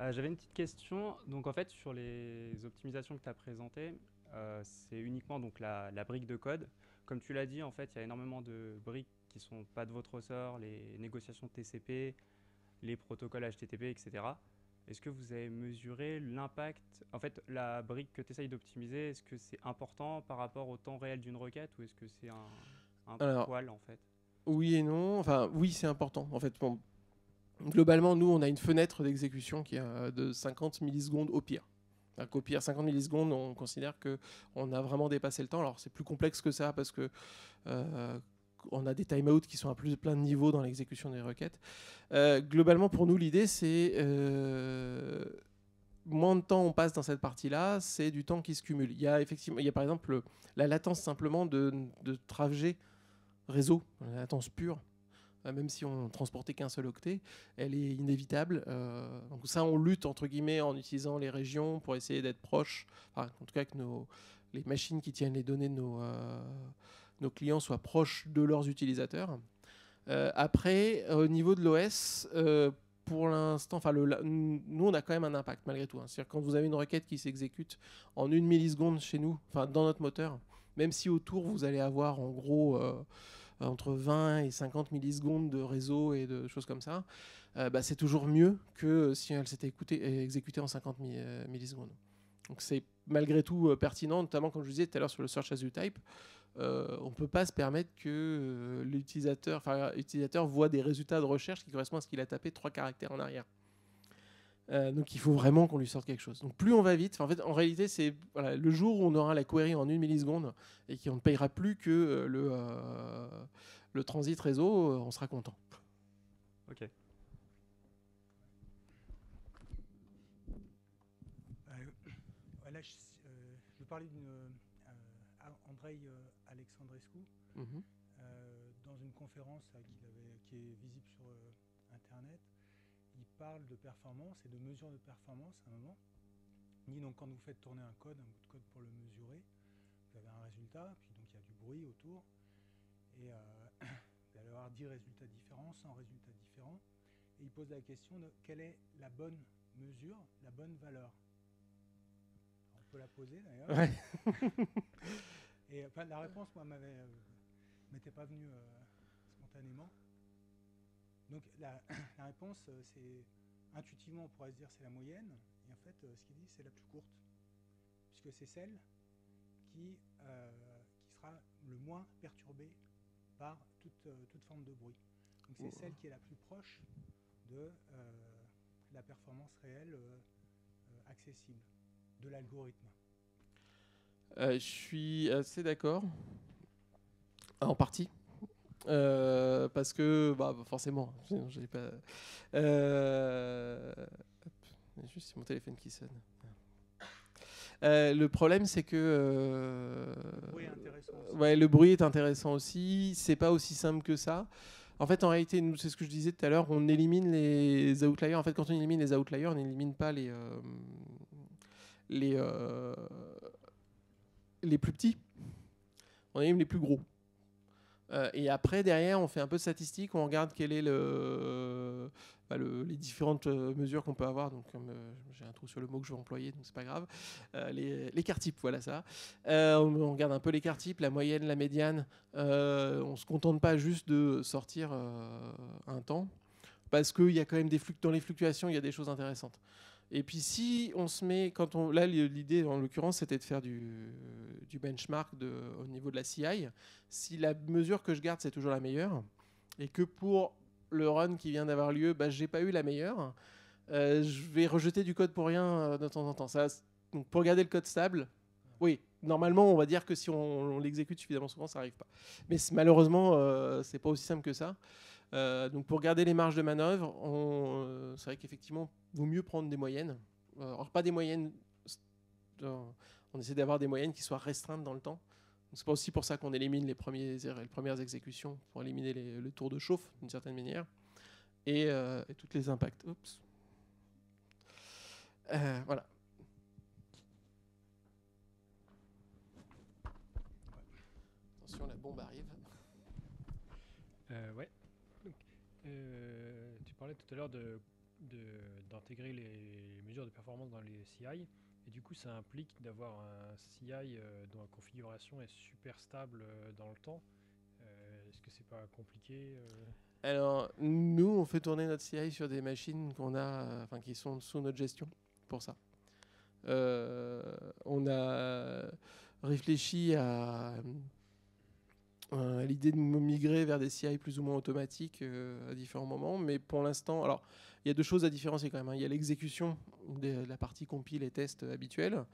Euh, j'avais une petite question. Donc, en fait, sur les optimisations que tu as présentées, euh, c'est uniquement donc, la, brique de code. Comme tu l'as dit, en fait, il y a énormément de briques qui sont pas de votre ressort, les négociations TCP, les protocoles HTTP, etc. Est-ce que vous avez mesuré l'impact En fait, la brique que tu essayes d'optimiser, est-ce que c'est important par rapport au temps réel d'une requête ou est-ce que c'est un, un poil en fait oui et non. Enfin, oui, c'est important. En fait, globalement, nous, on a une fenêtre d'exécution qui est euh, de 50 millisecondes au pire. Au pire, 50 millisecondes, on considère qu'on a vraiment dépassé le temps. Alors, c'est plus complexe que ça parce que. Euh, on a des timeouts qui sont à plus, plein de niveaux dans l'exécution des requêtes. Euh, globalement, pour nous, l'idée, c'est moins de temps on passe dans cette partie-là, c'est du temps qui se cumule. Il y a effectivement, il y a par exemple la latence simplement de, de trajet réseau, la latence pure, euh, même si on transportait qu'un seul octet, elle est inévitable. Euh, donc ça, on lutte entre guillemets en utilisant les régions pour essayer d'être proche, en tout cas que nos, les machines qui tiennent les données de nos, euh, nos clients soient proches de leurs utilisateurs. après, au niveau de l'OS, pour l'instant, enfin, nous, on a quand même un impact malgré tout. Hein. C'est-à-dire quand vous avez une requête qui s'exécute en une milliseconde chez nous, enfin, dans notre moteur, même si autour vous allez avoir en gros euh, entre 20 et 50 millisecondes de réseau et de choses comme ça, euh, bah, c'est toujours mieux que euh, si elle s'était exécutée en 50 millisecondes. Donc c'est malgré tout pertinent, notamment comme je vous disais tout à l'heure sur le search as you type, on ne peut pas se permettre que l'utilisateur, l'utilisateur voit des résultats de recherche qui correspondent à ce qu'il a tapé trois caractères en arrière. Euh, donc il faut vraiment qu'on lui sorte quelque chose. Donc plus on va vite, en fait, en réalité, c'est le jour où on aura la query en une milliseconde et qu'on ne payera plus que euh, le, euh, le transit réseau, on sera content. Ok. Là, je, je parlais d'une Alexandrescu mhm. dans une conférence qui est visible parle de performance et de mesure de performance à un moment. Ni donc quand vous faites tourner un code, un bout de code pour le mesurer, vous avez un résultat, puis donc il y a du bruit autour, et euh, vous allez avoir 10 résultats différents, 100 résultats différents, et il pose la question de quelle est la bonne mesure, la bonne valeur. On peut la poser d'ailleurs. et enfin, la réponse, moi, m'avait euh, m'était pas venue euh, spontanément. Donc la, réponse, euh, c'est intuitivement, on pourrait se dire c'est la moyenne, et en fait, euh, ce qu'il dit, c'est la plus courte, puisque c'est celle qui, euh, sera le moins perturbée par toute, forme de bruit. Donc c'est oh. celle qui est la plus proche de la performance réelle accessible de l'algorithme. je suis assez d'accord, ah, en partie. Euh, parce que, bah, bah forcément, euh, juste mon téléphone qui sonne. Euh, le problème, c'est que le, ouais, le bruit est intéressant aussi. C'est pas aussi simple que ça. En fait, en réalité, nous, c'est ce que je disais tout à l'heure, on élimine les outliers. En fait, quand on élimine les outliers, on n'élimine pas les les les plus petits. On élimine les plus gros. Euh, et après, derrière, on fait un peu de statistiques, on regarde quel est le, bah, les différentes euh, mesures qu'on peut avoir. Donc, euh, j'ai un trou sur le mot que je vais employer, donc c'est pas grave. les, l'écart type, voilà ça. On, regarde un peu l'écart type, la moyenne, la médiane. on se contente pas juste de sortir un temps, parce qu'il y a quand même des dans les fluctuations, il y a des choses intéressantes. Et puis si on se met, quand on, là l'idée en l'occurrence c'était de faire du, benchmark de, au niveau de la CI, si la mesure que je garde c'est toujours la meilleure, et que pour le run qui vient d'avoir lieu, bah, j'ai pas eu la meilleure, euh, je vais rejeter du code pour rien euh, de temps en temps. Ça, donc pour garder le code stable, oui, normalement on va dire que si on, l'exécute suffisamment souvent, ça n'arrive pas. Mais malheureusement, euh, c'est pas aussi simple que ça. Euh, donc pour garder les marges de manœuvre, euh, c'est vrai qu'effectivement, vaut mieux prendre des moyennes. alors euh, pas des moyennes, on essaie d'avoir des moyennes qui soient restreintes dans le temps. C'est pas aussi pour ça qu'on élimine les, premiers, er-, premières exécutions, pour éliminer le tour de chauffe d'une certaine manière, et, euh, toutes les impacts. voilà. Attention, la bombe arrive. ouais. Euh, tu parlais tout à l'heure de, d'intégrer les mesures de performance dans les CI. Et du coup, ça implique d'avoir un CI euh, dont la configuration est super stable euh, dans le temps. Est-ce que c'est pas compliqué Alors, nous, on fait tourner notre CI sur des machines qu'on a, enfin, qui sont sous notre gestion pour ça. on a réfléchi à euh, l'idée de migrer vers des CI plus ou moins automatiques euh, à différents moments. Mais pour l'instant, alors il y a deux choses à différencier quand même. Hein. Il y a l'exécution de la partie compile et test habituelle,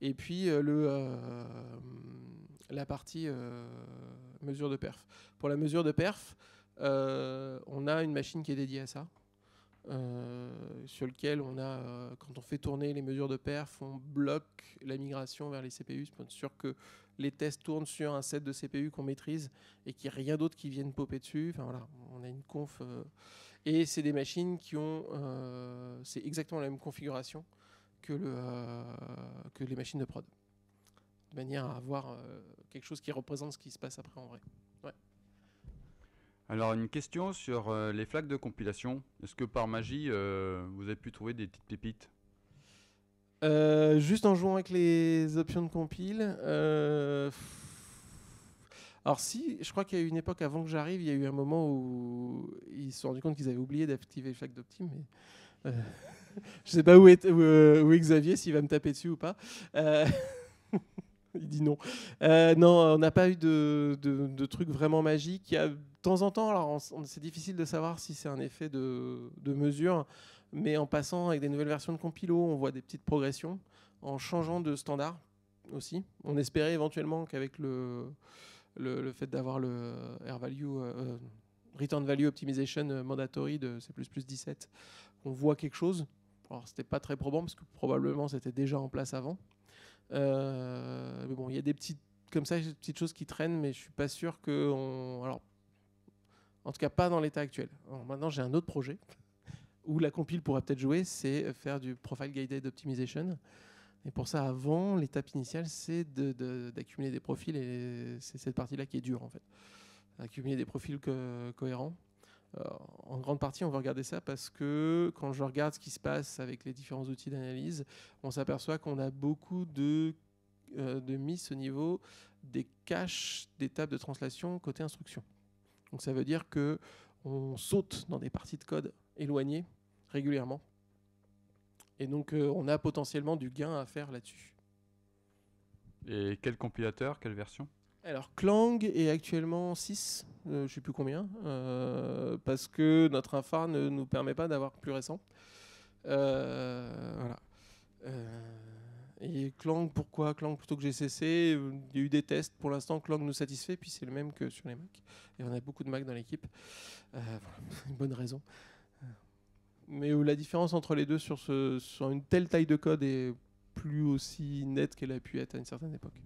et puis euh, le, la partie mesure de perf. Pour la mesure de perf, on a une machine qui est dédiée à ça. Euh, sur lequel on a, euh, quand on fait tourner les mesures de perf, on bloque la migration vers les CPU pour sûr que les tests tournent sur un set de CPU qu'on maîtrise et qu'il n'y a rien d'autre qui vienne popper dessus. Enfin voilà, on a une conf. Euh, et c'est des machines qui ont. c'est exactement la même configuration que, le, que les machines de prod, de manière à avoir quelque chose qui représente ce qui se passe après en vrai. Alors une question sur euh, les flaques de compilation. Est-ce que par magie euh, vous avez pu trouver des petites pépites euh, Juste en jouant avec les options de compile. Alors si, je crois qu'il y a eu une époque avant que j'arrive, il y a eu un moment où ils se sont rendus compte qu'ils avaient oublié d'activer les flaques d'Optim. Mais je sais pas où est, où, Xavier, s'il va me taper dessus ou pas. il dit non. non, on n'a pas eu de, de, de trucs vraiment magiques. Il y a de temps en temps, alors c'est difficile de savoir si c'est un effet de, mesure, mais en passant avec des nouvelles versions de compilo, on voit des petites progressions en changeant de standard aussi. On espérait éventuellement qu'avec le, le, fait d'avoir le R value, euh, euh, Return Value Optimization Mandatory de C 17, on voit quelque chose. Alors c'était pas très probant parce que probablement c'était déjà en place avant. Euh, mais bon, il y a des petites comme ça, petites choses qui traînent, mais je suis pas sûr que on. Alors en tout cas, pas dans l'état actuel. maintenant, j'ai un autre projet où la compile pourrait peut-être jouer, c'est faire du profile guided optimization. Et pour ça, avant, l'étape initiale, c'est d'accumuler des profils et c'est cette partie-là qui est dure en fait. Accumuler des profils cohérents. Euh, en grande partie, on va regarder ça parce que quand je regarde ce qui se passe avec les différents outils d'analyse, on s'aperçoit qu'on a beaucoup de, euh, de mises au niveau des caches des tables de translation côté instruction. Donc ça veut dire que on saute dans des parties de code éloignées régulièrement. Et donc euh, on a potentiellement du gain à faire là-dessus. Et quel compilateur, quelle version Alors Clang est actuellement 6, euh, je ne sais plus combien, euh, parce que notre infra ne nous permet pas d'avoir plus récent. voilà. Et Clang, pourquoi Clang plutôt que GCC euh, Il y a eu des tests. Pour l'instant, Clang nous satisfait, puis c'est le même que sur les Macs. Et on a beaucoup de Macs dans l'équipe. Euh, une bonne raison. Euh, mais où la différence entre les deux sur, ce, sur une telle taille de code est plus aussi nette qu'elle a pu être à une certaine époque.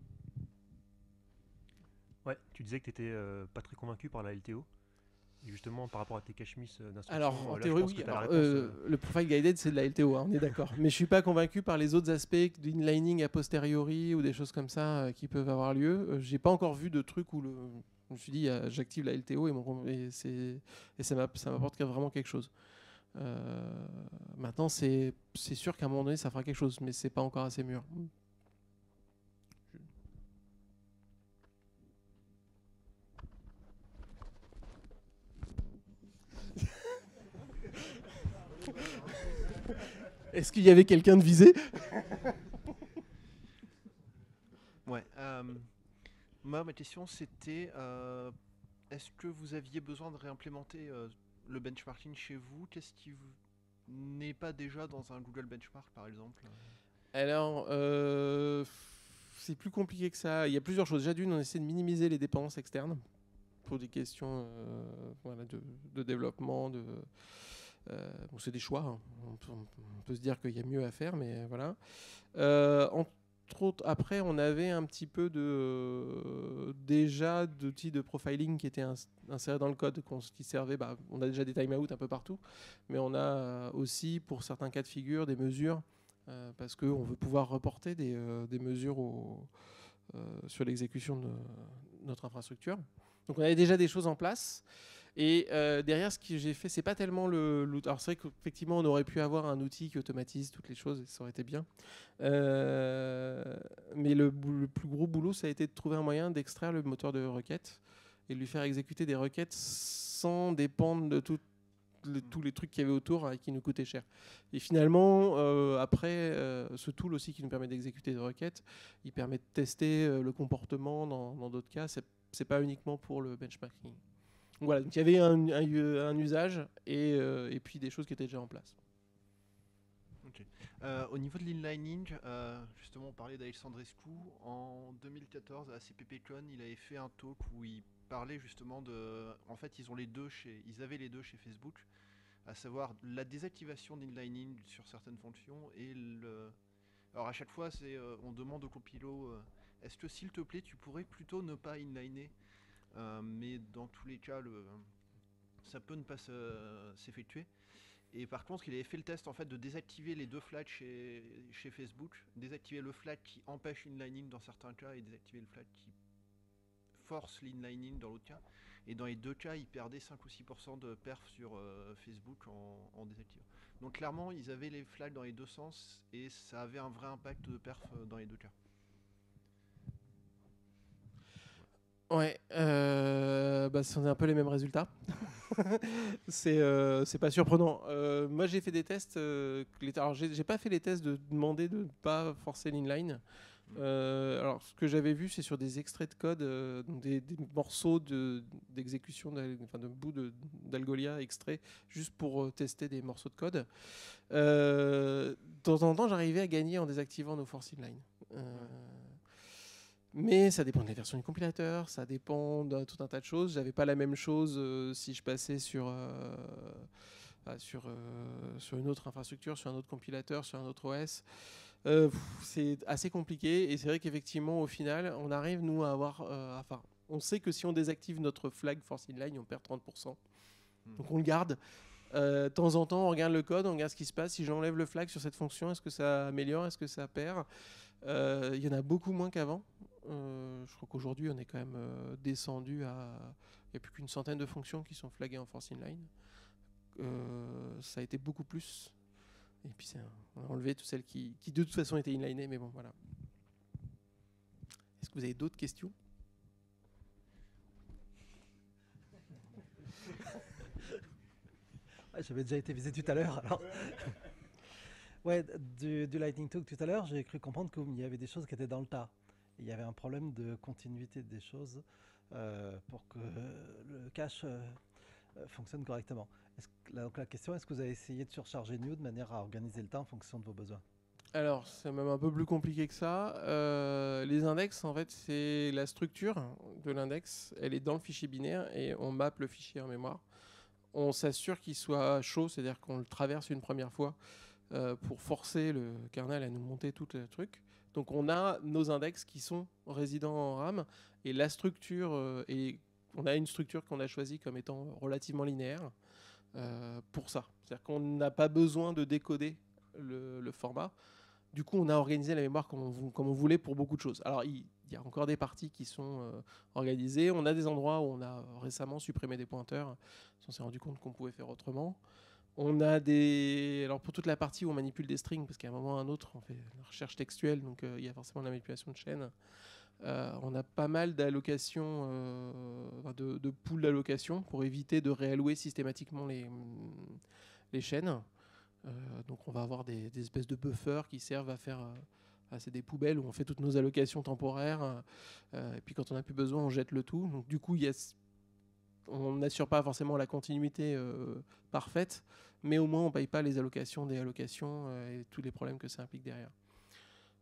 Ouais, tu disais que tu n'étais pas très convaincu par la LTO justement par rapport à tes cachemis euh, d'instruction Alors euh, en théorie, euh, Le profile guided, c'est de la LTO, hein, on est d'accord. Mais je suis pas convaincu par les autres aspects d'inlining a posteriori ou des choses comme ça qui peuvent avoir lieu. J'ai pas encore vu de truc où le... je me suis dit ah, j'active la LTO et, mon... et ça m'apporte vraiment quelque chose. maintenant, c'est sûr qu'à un moment donné, ça fera quelque chose, mais c'est pas encore assez mûr. Est-ce qu'il y avait quelqu'un de visé Ouais. Euh, ma, question, c'était euh, est-ce que vous aviez besoin de réimplémenter euh, le benchmarking chez vous Qu'est-ce qui n'est pas déjà dans un Google Benchmark, par exemple Alors, c'est plus compliqué que ça. Il y a plusieurs choses. Déjà, d'une, on essaie de minimiser les dépendances externes pour des questions de, de, développement, de euh, c'est des choix. Hein. On, peut, se dire qu'il y a mieux à faire, mais voilà. Euh, entre autres, après, on avait un petit peu de déjà d'outils de profiling qui étaient insérés dans le code, qui servaient. Bah, on a déjà des timeouts un peu partout, mais on a euh, aussi, pour certains cas de figure, des mesures parce qu'on veut pouvoir reporter des, mesures sur l'exécution de notre infrastructure. Donc on avait déjà des choses en place. Et euh, derrière, ce que j'ai fait, c'est pas tellement le. Alors, c'est vrai qu'effectivement, on aurait pu avoir un outil qui automatise toutes les choses, et ça aurait été bien. Euh, mais le, plus gros boulot, ça a été de trouver un moyen d'extraire le moteur de requête et de lui faire exécuter des requêtes sans dépendre de mmh. tous les trucs qu'il y avait autour et qui nous coûtaient cher. Et finalement, euh, après, ce tool aussi qui nous permet d'exécuter des requêtes, il permet de tester le comportement dans d'autres cas. C'est pas uniquement pour le benchmarking. Donc voilà, il y avait un, euh, usage euh, et, puis des choses qui étaient déjà en place. Euh, au niveau de l'inlining, justement, on parlait d'Alexandrescu. En 2014, à CPPCon, il avait fait un talk où il parlait justement de. En fait, ils, ont les deux chez... ils avaient les deux chez Facebook, à savoir la désactivation d'inlining sur certaines fonctions et le. Alors, à chaque fois, c'est on demande au compilo est-ce que s'il te plaît, tu pourrais plutôt ne pas inliner euh, mais dans tous les cas, le, ça peut ne pas s'effectuer. Et par contre, il avait fait le test en fait de désactiver les deux flats chez, chez Facebook, désactiver le flat qui empêche l'inlining dans certains cas et désactiver le flat qui force l'inlining dans l'autre cas. Et dans les deux cas, il perdait 5 ou 6% de perf sur euh, Facebook en, en, désactivant. Donc clairement, ils avaient les flags dans les deux sens et ça avait un vrai impact de perf euh, dans les deux cas. Ouais, euh, bah, un peu les mêmes résultats. c'est n'est euh, pas surprenant. Euh, moi, j'ai fait des tests. Euh, alors, j'ai pas fait les tests de demander de ne pas forcer l'inline. alors, ce que j'avais vu, c'est sur des extraits de code, des, morceaux d'exécution, de, enfin, de bout d'Algolia extraits, juste pour tester des morceaux de code. de temps en temps, j'arrivais à gagner en désactivant nos forces inline. Mais ça dépend de la version du compilateur, ça dépend de tout un tas de choses. J'avais pas la même chose euh, si je passais sur, euh, ah, euh, sur, une autre infrastructure, sur un autre compilateur, sur un autre OS. c'est assez compliqué et c'est vrai qu'effectivement, au final, on arrive, nous, à avoir. enfin, on sait que si on désactive notre flag force inline, on perd 30%. Hmm. Donc on le garde. De temps en temps, on regarde le code, on regarde ce qui se passe. Si j'enlève le flag sur cette fonction, est-ce que ça améliore Est-ce que ça perd il y en a beaucoup moins qu'avant je crois qu'aujourd'hui, on est quand même euh, descendu à. Il n'y a plus qu'une centaine de fonctions qui sont flaguées en force inline. Euh, ça a été beaucoup plus. Et puis, on a enlevé toutes celles qui, de toute façon, étaient inlinées, mais bon, voilà. Est-ce que vous avez d'autres questions J'avais déjà été visé tout à l'heure, ouais, du Lightning Talk tout à l'heure, j'ai cru comprendre qu'il y avait des choses qui étaient dans le tas il y avait un problème de continuité des choses euh, pour que le cache euh, euh, fonctionne correctement. là, donc la question, est-ce que vous avez essayé de surcharger New de manière à organiser le temps en fonction de vos besoins alors, c'est même un peu plus compliqué que ça. les index, en fait, c'est la structure de l'index. Elle est dans le fichier binaire et on mappe le fichier en mémoire. On s'assure qu'il soit chaud, c'est-à-dire qu'on le traverse une première fois pour forcer le kernel à nous monter tout le truc. Donc on a nos index qui sont résidents en RAM et la structure euh, et on a une structure qu'on a choisie comme étant relativement linéaire euh, pour ça. C'est-à-dire qu'on n'a pas besoin de décoder le, format. Du coup, on a organisé la mémoire comme on, voulait pour beaucoup de choses. Alors, il y, a encore des parties qui sont euh, organisées. On a des endroits où on a récemment supprimé des pointeurs. On s'est rendu compte qu'on pouvait faire autrement. On a des. Alors pour toute la partie où on manipule des strings, parce qu'à un moment ou un autre, on fait la recherche textuelle, donc euh, il y a forcément la manipulation de chaînes. Euh, on a pas mal d'allocations, euh, de, de poules d'allocations pour éviter de réallouer systématiquement les, les chaînes. donc on va avoir des, espèces de buffers qui servent à faire... c'est des poubelles où on fait toutes nos allocations temporaires. et puis quand on n'a plus besoin, on jette le tout. Donc du coup, il y a on n'assure pas forcément la continuité euh, parfaite, mais au moins on paye pas les allocations des allocations euh, et tous les problèmes que ça implique derrière.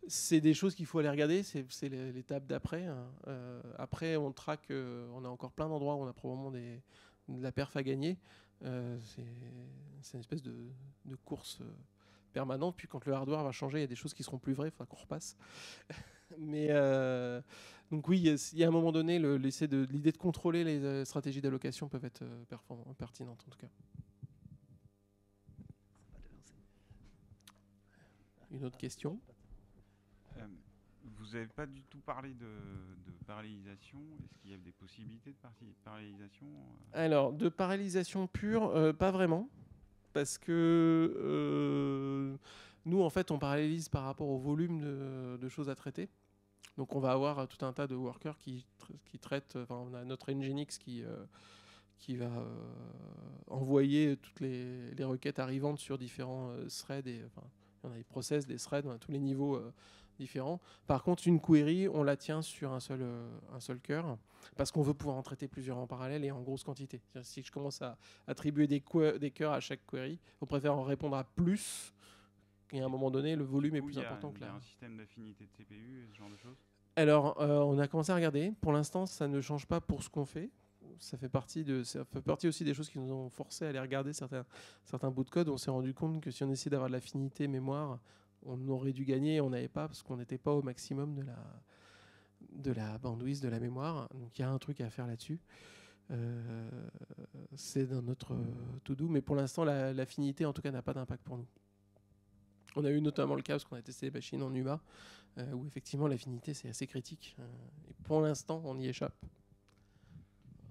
C'est des choses qu'il faut aller regarder, c'est l'étape d'après. Hein. Euh, après, on traque, on a encore plein d'endroits où on a probablement des, de la perf à gagner. c'est une espèce de, course permanente. Puis quand le hardware va changer, il y a des choses qui seront plus vraies, il faudra qu'on repasse. mais donc oui, il y a un moment donné, l'idée de, contrôler les euh, stratégies d'allocation peuvent être euh, pertinentes en tout cas. Une autre question euh, Vous n'avez pas du tout parlé de, parallélisation. Est-ce qu'il y a des possibilités de parallélisation Alors, de parallélisation pure, pas vraiment. Parce que nous, en fait, on parallélise par rapport au volume de choses à traiter. Donc on va avoir euh, tout un tas de workers qui, traitent, euh, enfin on a notre Nginx qui, euh, qui va envoyer toutes les, requêtes arrivantes sur différents threads, et, on a des process, des threads, on a tous les niveaux différents. Par contre une query, on la tient sur un seul, un seul cœur, parce qu'on veut pouvoir en traiter plusieurs en parallèle et en grosse quantité. Si je commence à attribuer des, des cœurs à chaque query, on préfère en répondre à plus et à un moment donné, le volume est plus important que là. Il y a un système d'affinité de CPU, ce genre de choses alors, euh, on a commencé à regarder. Pour l'instant, ça ne change pas pour ce qu'on fait. Ça fait, partie de, ça partie aussi des choses qui nous ont forcé à aller regarder certains, certains bouts de code. On s'est rendu compte que si on essayait d'avoir de l'affinité mémoire, on aurait dû gagner et on n'avait pas parce qu'on n'était pas au maximum de la, de la de la mémoire. Donc il y a un truc à faire là-dessus. Euh, c'est dans notre euh, to-do, mais pour l'instant, l'affinité en tout cas n'a pas d'impact pour nous. On a eu notamment le cas parce qu'on a testé les machines en UMA euh, où effectivement l'affinité c'est assez critique. Euh, et pour l'instant, on y échappe.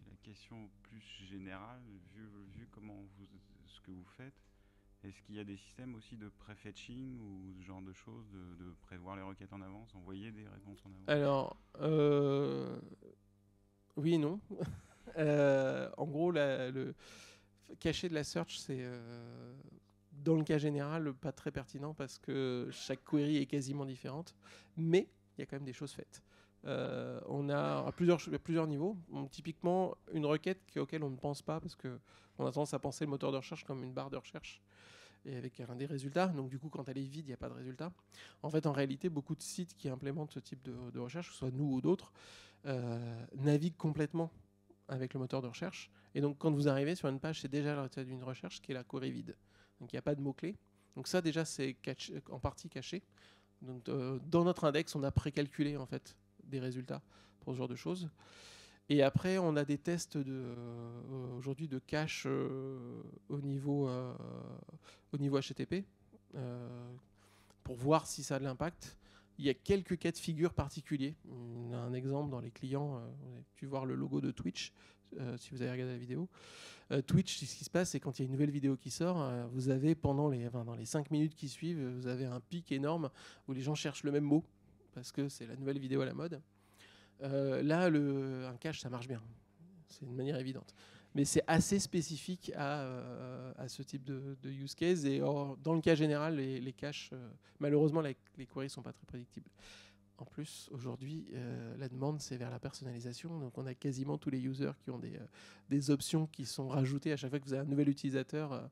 la question plus générale, vu, comment vous, ce que vous faites, est-ce qu'il y a des systèmes aussi de prefetching ou ce genre de choses, de, prévoir les requêtes en avance, envoyer des réponses en avance Alors, euh, oui et non. en gros, le cachet de la search, c'est dans le cas général, pas très pertinent parce que chaque query est quasiment différente, mais il y a quand même des choses faites. Euh, on a à plusieurs, plusieurs niveaux. typiquement, une requête auquel on ne pense pas parce qu'on a tendance à penser le moteur de recherche comme une barre de recherche et avec un des résultats. Donc du coup, quand elle est vide, il n'y a pas de résultat. En fait, en réalité, beaucoup de sites qui implémentent ce type de, recherche, que ce soit nous ou d'autres, euh, naviguent complètement avec le moteur de recherche. Et donc, quand vous arrivez sur une page, c'est déjà le résultat d'une recherche qui est la query vide. Donc il n'y a pas de mots-clés. Donc ça déjà c'est euh, en partie caché. Donc euh, dans notre index, on a précalculé en fait des résultats pour ce genre de choses. Et après, on a des tests de euh, aujourd'hui de cache au niveau au niveau HTTP pour voir si ça a de l'impact. Il y a quelques cas de figure particuliers. On a un exemple dans les clients. tu voir le logo de Twitch euh, si vous avez regardé la vidéo. Euh, Twitch, ce qui se passe, c'est quand il y a une nouvelle vidéo qui sort, euh, vous avez pendant les, les 5 minutes qui suivent, vous avez un pic énorme où les gens cherchent le même mot, parce que c'est la nouvelle vidéo à la mode. là, un cache, ça marche bien. C'est une manière évidente mais c'est assez spécifique à, ce type de, use case. Et dans le cas général, les, caches, malheureusement, les, les queries ne sont pas très prédictibles en plus, aujourd'hui, euh, la demande, c'est vers la personnalisation. Donc, on a quasiment tous les users qui ont des, euh, options qui sont rajoutées à chaque fois que vous avez un nouvel utilisateur. Euh,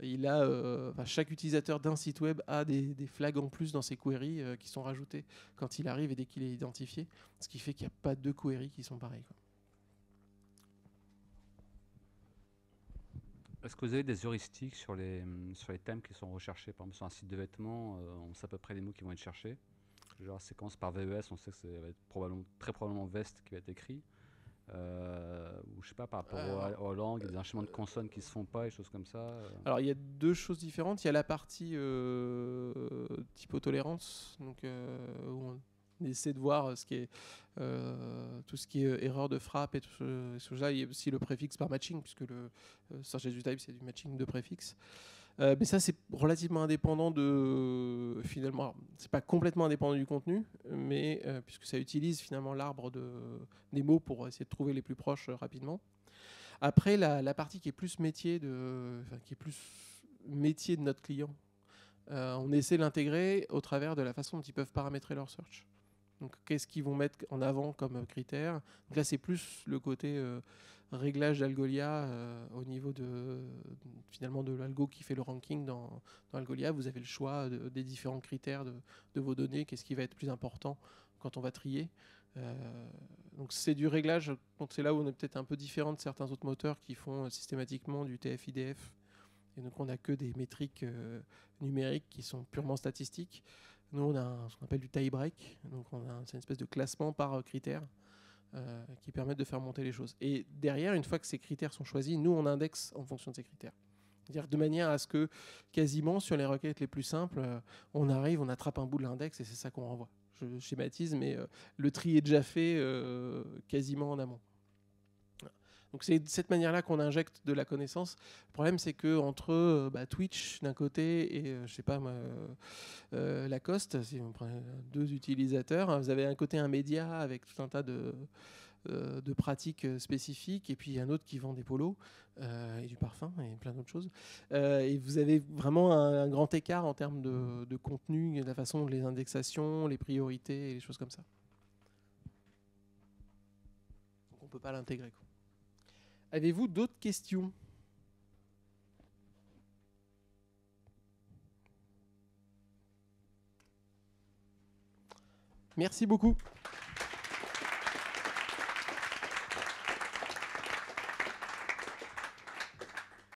il a, chaque utilisateur d'un site web a des, flags en plus dans ses queries qui sont rajoutées quand il arrive et dès qu'il est identifié. Ce qui fait qu'il n'y a pas deux queries qui sont pareilles. Est-ce que vous avez des heuristiques sur les, sur les thèmes qui sont recherchés Par exemple, sur un site de vêtements, on sait à peu près les mots qui vont être cherchés genre séquence par VES, on sait que c'est va être probablement, très probablement Vest qui va être écrit. Euh, ou je sais pas, par rapport ah, aux, langues, des enchaînements euh, de consonnes qui se font pas et choses comme ça. Euh. Alors il y a deux choses différentes. Il y a la partie tolérance donc où on essaie de voir ce qui est tout ce qui est erreur de frappe et tout ça. Il y a aussi le préfixe par matching, puisque le search du type c'est du matching de préfixe. Euh, mais ça, c'est relativement indépendant de. Euh, finalement, c'est pas complètement indépendant du contenu, mais euh, puisque ça utilise finalement l'arbre de, des mots pour essayer de trouver les plus proches rapidement. Après, la, partie qui est plus métier de, qui est plus métier de notre client, on essaie de l'intégrer au travers de la façon dont ils peuvent paramétrer leur search. Donc, qu'est-ce qu'ils vont mettre en avant comme critère là, c'est plus le côté réglage d'Algolia euh, au niveau de finalement de l'algo qui fait le ranking dans, Algolia. Vous avez le choix des différents critères de, vos données, qu'est-ce qui va être plus important quand on va trier. Euh, donc c'est du réglage, c'est là où on est peut-être un peu différent de certains autres moteurs qui font euh, systématiquement du TF-IDF. Et donc on n'a que des métriques numériques qui sont purement statistiques. Nous on a ce qu'on appelle du tie-break, donc une espèce de classement par critère. Euh, qui permettent de faire monter les choses. Et derrière, une fois que ces critères sont choisis, nous, on indexe en fonction de ces critères. dire de manière à ce que quasiment sur les requêtes les plus simples, euh, on arrive, on attrape un bout de l'index et c'est ça qu'on renvoie. Je schématise, mais euh, le tri est déjà fait quasiment en amont. Donc c'est de cette manière-là qu'on injecte de la connaissance. Le problème, c'est que entre euh, bah, Twitch d'un côté et euh, je sais pas euh, Lacoste, si deux utilisateurs, hein, vous avez un côté un média avec tout un tas de pratiques spécifiques et puis un autre qui vend des polos et du parfum et plein d'autres choses et vous avez vraiment un, grand écart en termes de, contenu de la façon dont les indexations les priorités et les choses comme ça Donc on peut pas l'intégrer. Avez-vous d'autres questions Merci beaucoup.